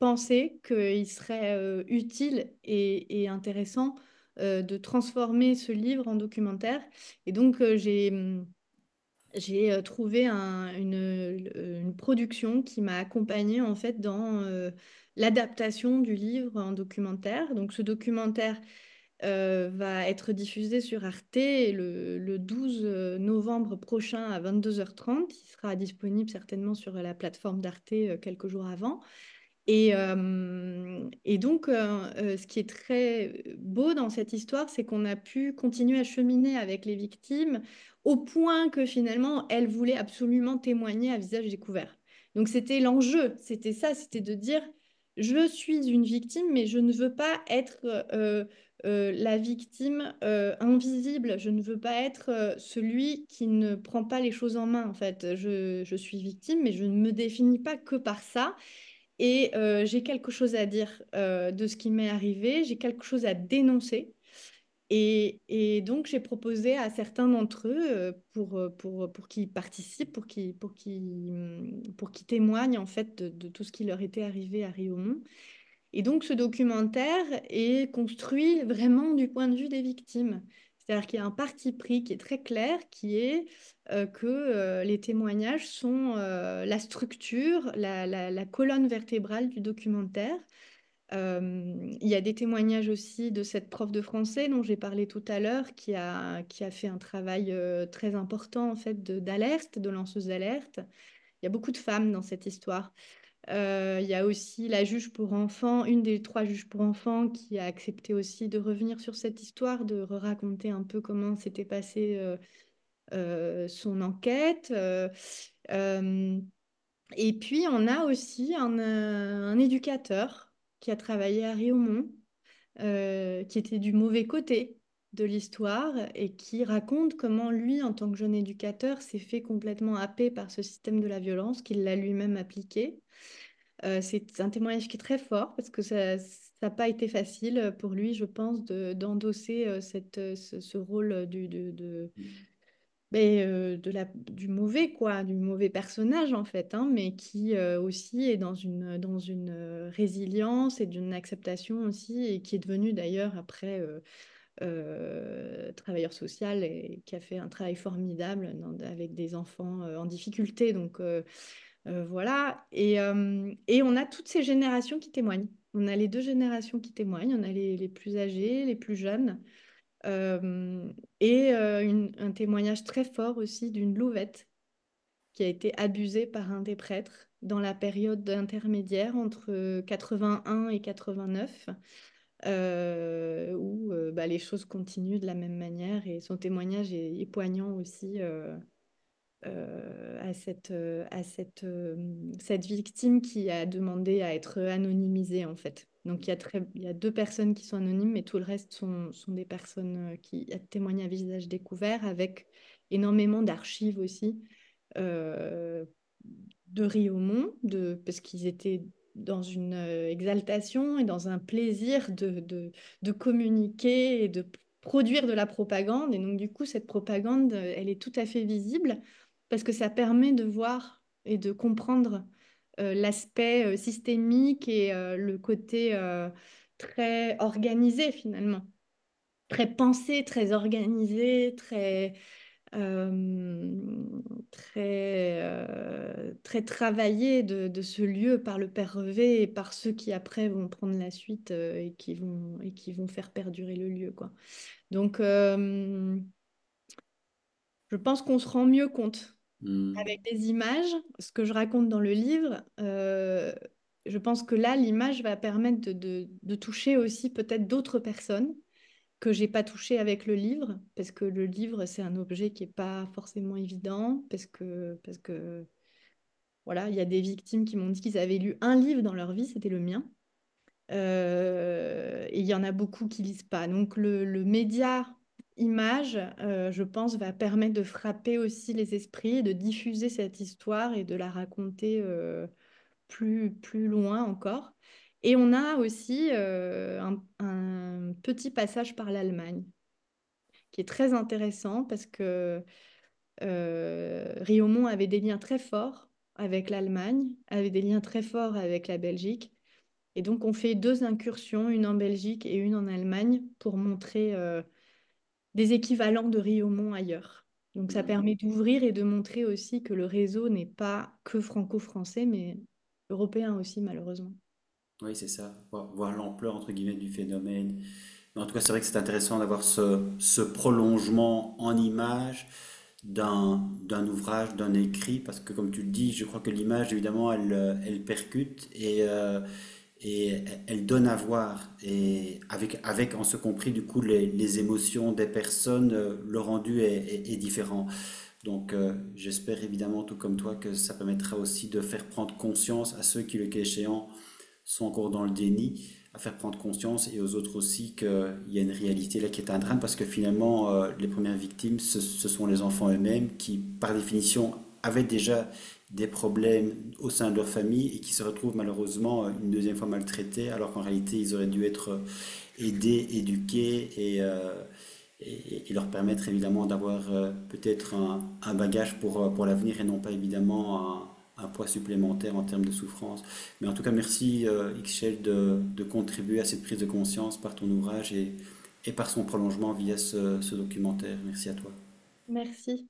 pensé qu'il serait euh, utile et intéressant de transformer ce livre en documentaire. Et donc j'ai hum, j'ai euh, trouvé euh, une, production qui m'a accompagnée en fait dans euh, l'adaptation du livre en documentaire. Donc ce documentaire va être diffusé sur Arte le, 12 novembre prochain à 22h30. Il sera disponible certainement sur la plateforme d'Arte quelques jours avant. Et, donc, ce qui est très beau dans cette histoire, c'est qu'on a pu continuer à cheminer avec les victimes au point que finalement, elle voulait absolument témoigner à visage découvert. Donc c'était l'enjeu, c'était ça, c'était de dire, je suis une victime, mais je ne veux pas être euh, euh, la victime euh, invisible, je ne veux pas être celui qui ne prend pas les choses en main, en fait. je suis victime, mais je ne me définis pas que par ça. Et j'ai quelque chose à dire de ce qui m'est arrivé, j'ai quelque chose à dénoncer. Et, donc, j'ai proposé à certains d'entre eux euh, pour, euh, pour, pour qu'ils participent, pour qu'ils pour hum, pour témoignent en fait de, tout ce qui leur était arrivé à Riomont. Et donc, ce documentaire est construit vraiment du point de vue des victimes. C'est-à-dire qu'il y a un parti pris qui est très clair, qui est euh, que les témoignages sont la structure, la colonne vertébrale du documentaire il y a des témoignages aussi de cette prof de français dont j'ai parlé tout à l'heure, qui a, qui a fait un travail très important en fait d'alerte, de, lanceuse d'alerte. Il y a beaucoup de femmes dans cette histoire. il y a aussi la juge pour enfants, une des trois juges pour enfants qui a accepté aussi de revenir sur cette histoire, de raconter un peu comment s'était passée son enquête. et puis, on a aussi un, un éducateur qui a travaillé à Riomont, euh, qui était du mauvais côté de l'histoire et qui raconte comment lui, en tant que jeune éducateur, s'est fait complètement happer par ce système de la violence qu'il l'a lui-même appliqué. Euh, c'est un témoignage qui est très fort parce que ça n'a pas été facile pour lui, je pense, d'endosser euh, cette, ce, rôle du, de, de la, du mauvais, quoi, du mauvais personnage en fait, hein, mais qui aussi est dans une, dans une résilience et d'une acceptation aussi, et qui est devenu d'ailleurs après travailleur social et qui a fait un travail formidable avec des enfants en difficulté. Donc voilà, et, et on a toutes ces générations qui témoignent. On a les deux générations qui témoignent, on a les, les plus âgés, les plus jeunes. Euh, et euh, un témoignage très fort aussi d'une louvette qui a été abusée par un des prêtres dans la période intermédiaire entre 81 euh, et 89, où bah, les choses continuent de la même manière. Et son témoignage est, est poignant aussi euh, à cette, euh, à cette, euh, cette victime qui a demandé à être anonymisée en fait. Donc il y, a deux personnes qui sont anonymes, mais tout le reste sont, des personnes qui témoignent à visage découvert, avec énormément d'archives aussi de Riomont, parce qu'ils étaient dans une exaltation et dans un plaisir de communiquer et de produire de la propagande. Et donc, du coup, cette propagande, elle est tout à fait visible parce que ça permet de voir et de comprendre euh, l'aspect euh, systémique et euh, le côté très organisé finalement, très pensé, très organisé, très très très travaillé de, ce lieu par le père Revet et par ceux qui après vont prendre la suite et qui vont et qui vont faire perdurer le lieu quoi. Donc je pense qu'on se rend mieux compte Mm. avec des images. Ce que je raconte dans le livre, euh, je pense que là, l'image va permettre de, toucher aussi peut-être d'autres personnes que j'ai pas touché avec le livre, parce que le livre, c'est un objet qui n'est pas forcément évident, parce que, parce que voilà, il y a des victimes qui m'ont dit qu'ils avaient lu un livre dans leur vie, c'était le mien. Euh, et il y en a beaucoup qui lisent pas. Donc le média image, euh, je pense, va permettre de frapper aussi les esprits, de diffuser cette histoire et de la raconter euh, plus, plus loin encore. Et on a aussi euh, un, un, petit passage par l'Allemagne, qui est très intéressant parce que Riomont avait des liens très forts avec l'Allemagne, avait des liens très forts avec la Belgique. Et donc on fait deux incursions, une en Belgique et une en Allemagne, pour montrer des équivalents de Riomont ailleurs. Donc ça mmh. permet d'ouvrir et de montrer aussi que le réseau n'est pas que franco-français, mais européen aussi malheureusement. Oui, c'est ça, voir, l'ampleur entre guillemets du phénomène. en tout cas, c'est vrai que c'est intéressant d'avoir ce, ce, prolongement en image d'un ouvrage, d'un écrit, parce que comme tu le dis, je crois que l'image, évidemment, elle, elle percute et... Euh, et elle donne à voir, et avec, avec en ce compris du coup les, émotions des personnes, euh, le rendu est, différent. Donc euh, j'espère évidemment, tout comme toi, que ça permettra aussi de faire prendre conscience à ceux qui, le cas échéant, sont encore dans le déni, à faire prendre conscience et aux autres aussi qu'il y a une réalité là qui est un drame, parce que finalement, euh, les premières victimes, ce, ce sont les enfants eux-mêmes qui, par définition, avaient déjà des problèmes au sein de leur famille et qui se retrouvent malheureusement euh, une deuxième fois maltraités alors qu'en réalité ils auraient dû être euh, aidés, éduqués euh, et, et, leur permettre évidemment d'avoir peut-être un, bagage pour, pour l'avenir et non pas évidemment un, poids supplémentaire en termes de souffrance. Mais en tout cas merci euh, de, contribuer à cette prise de conscience par ton ouvrage et, et par son prolongement via ce, ce documentaire. Merci à toi. Merci.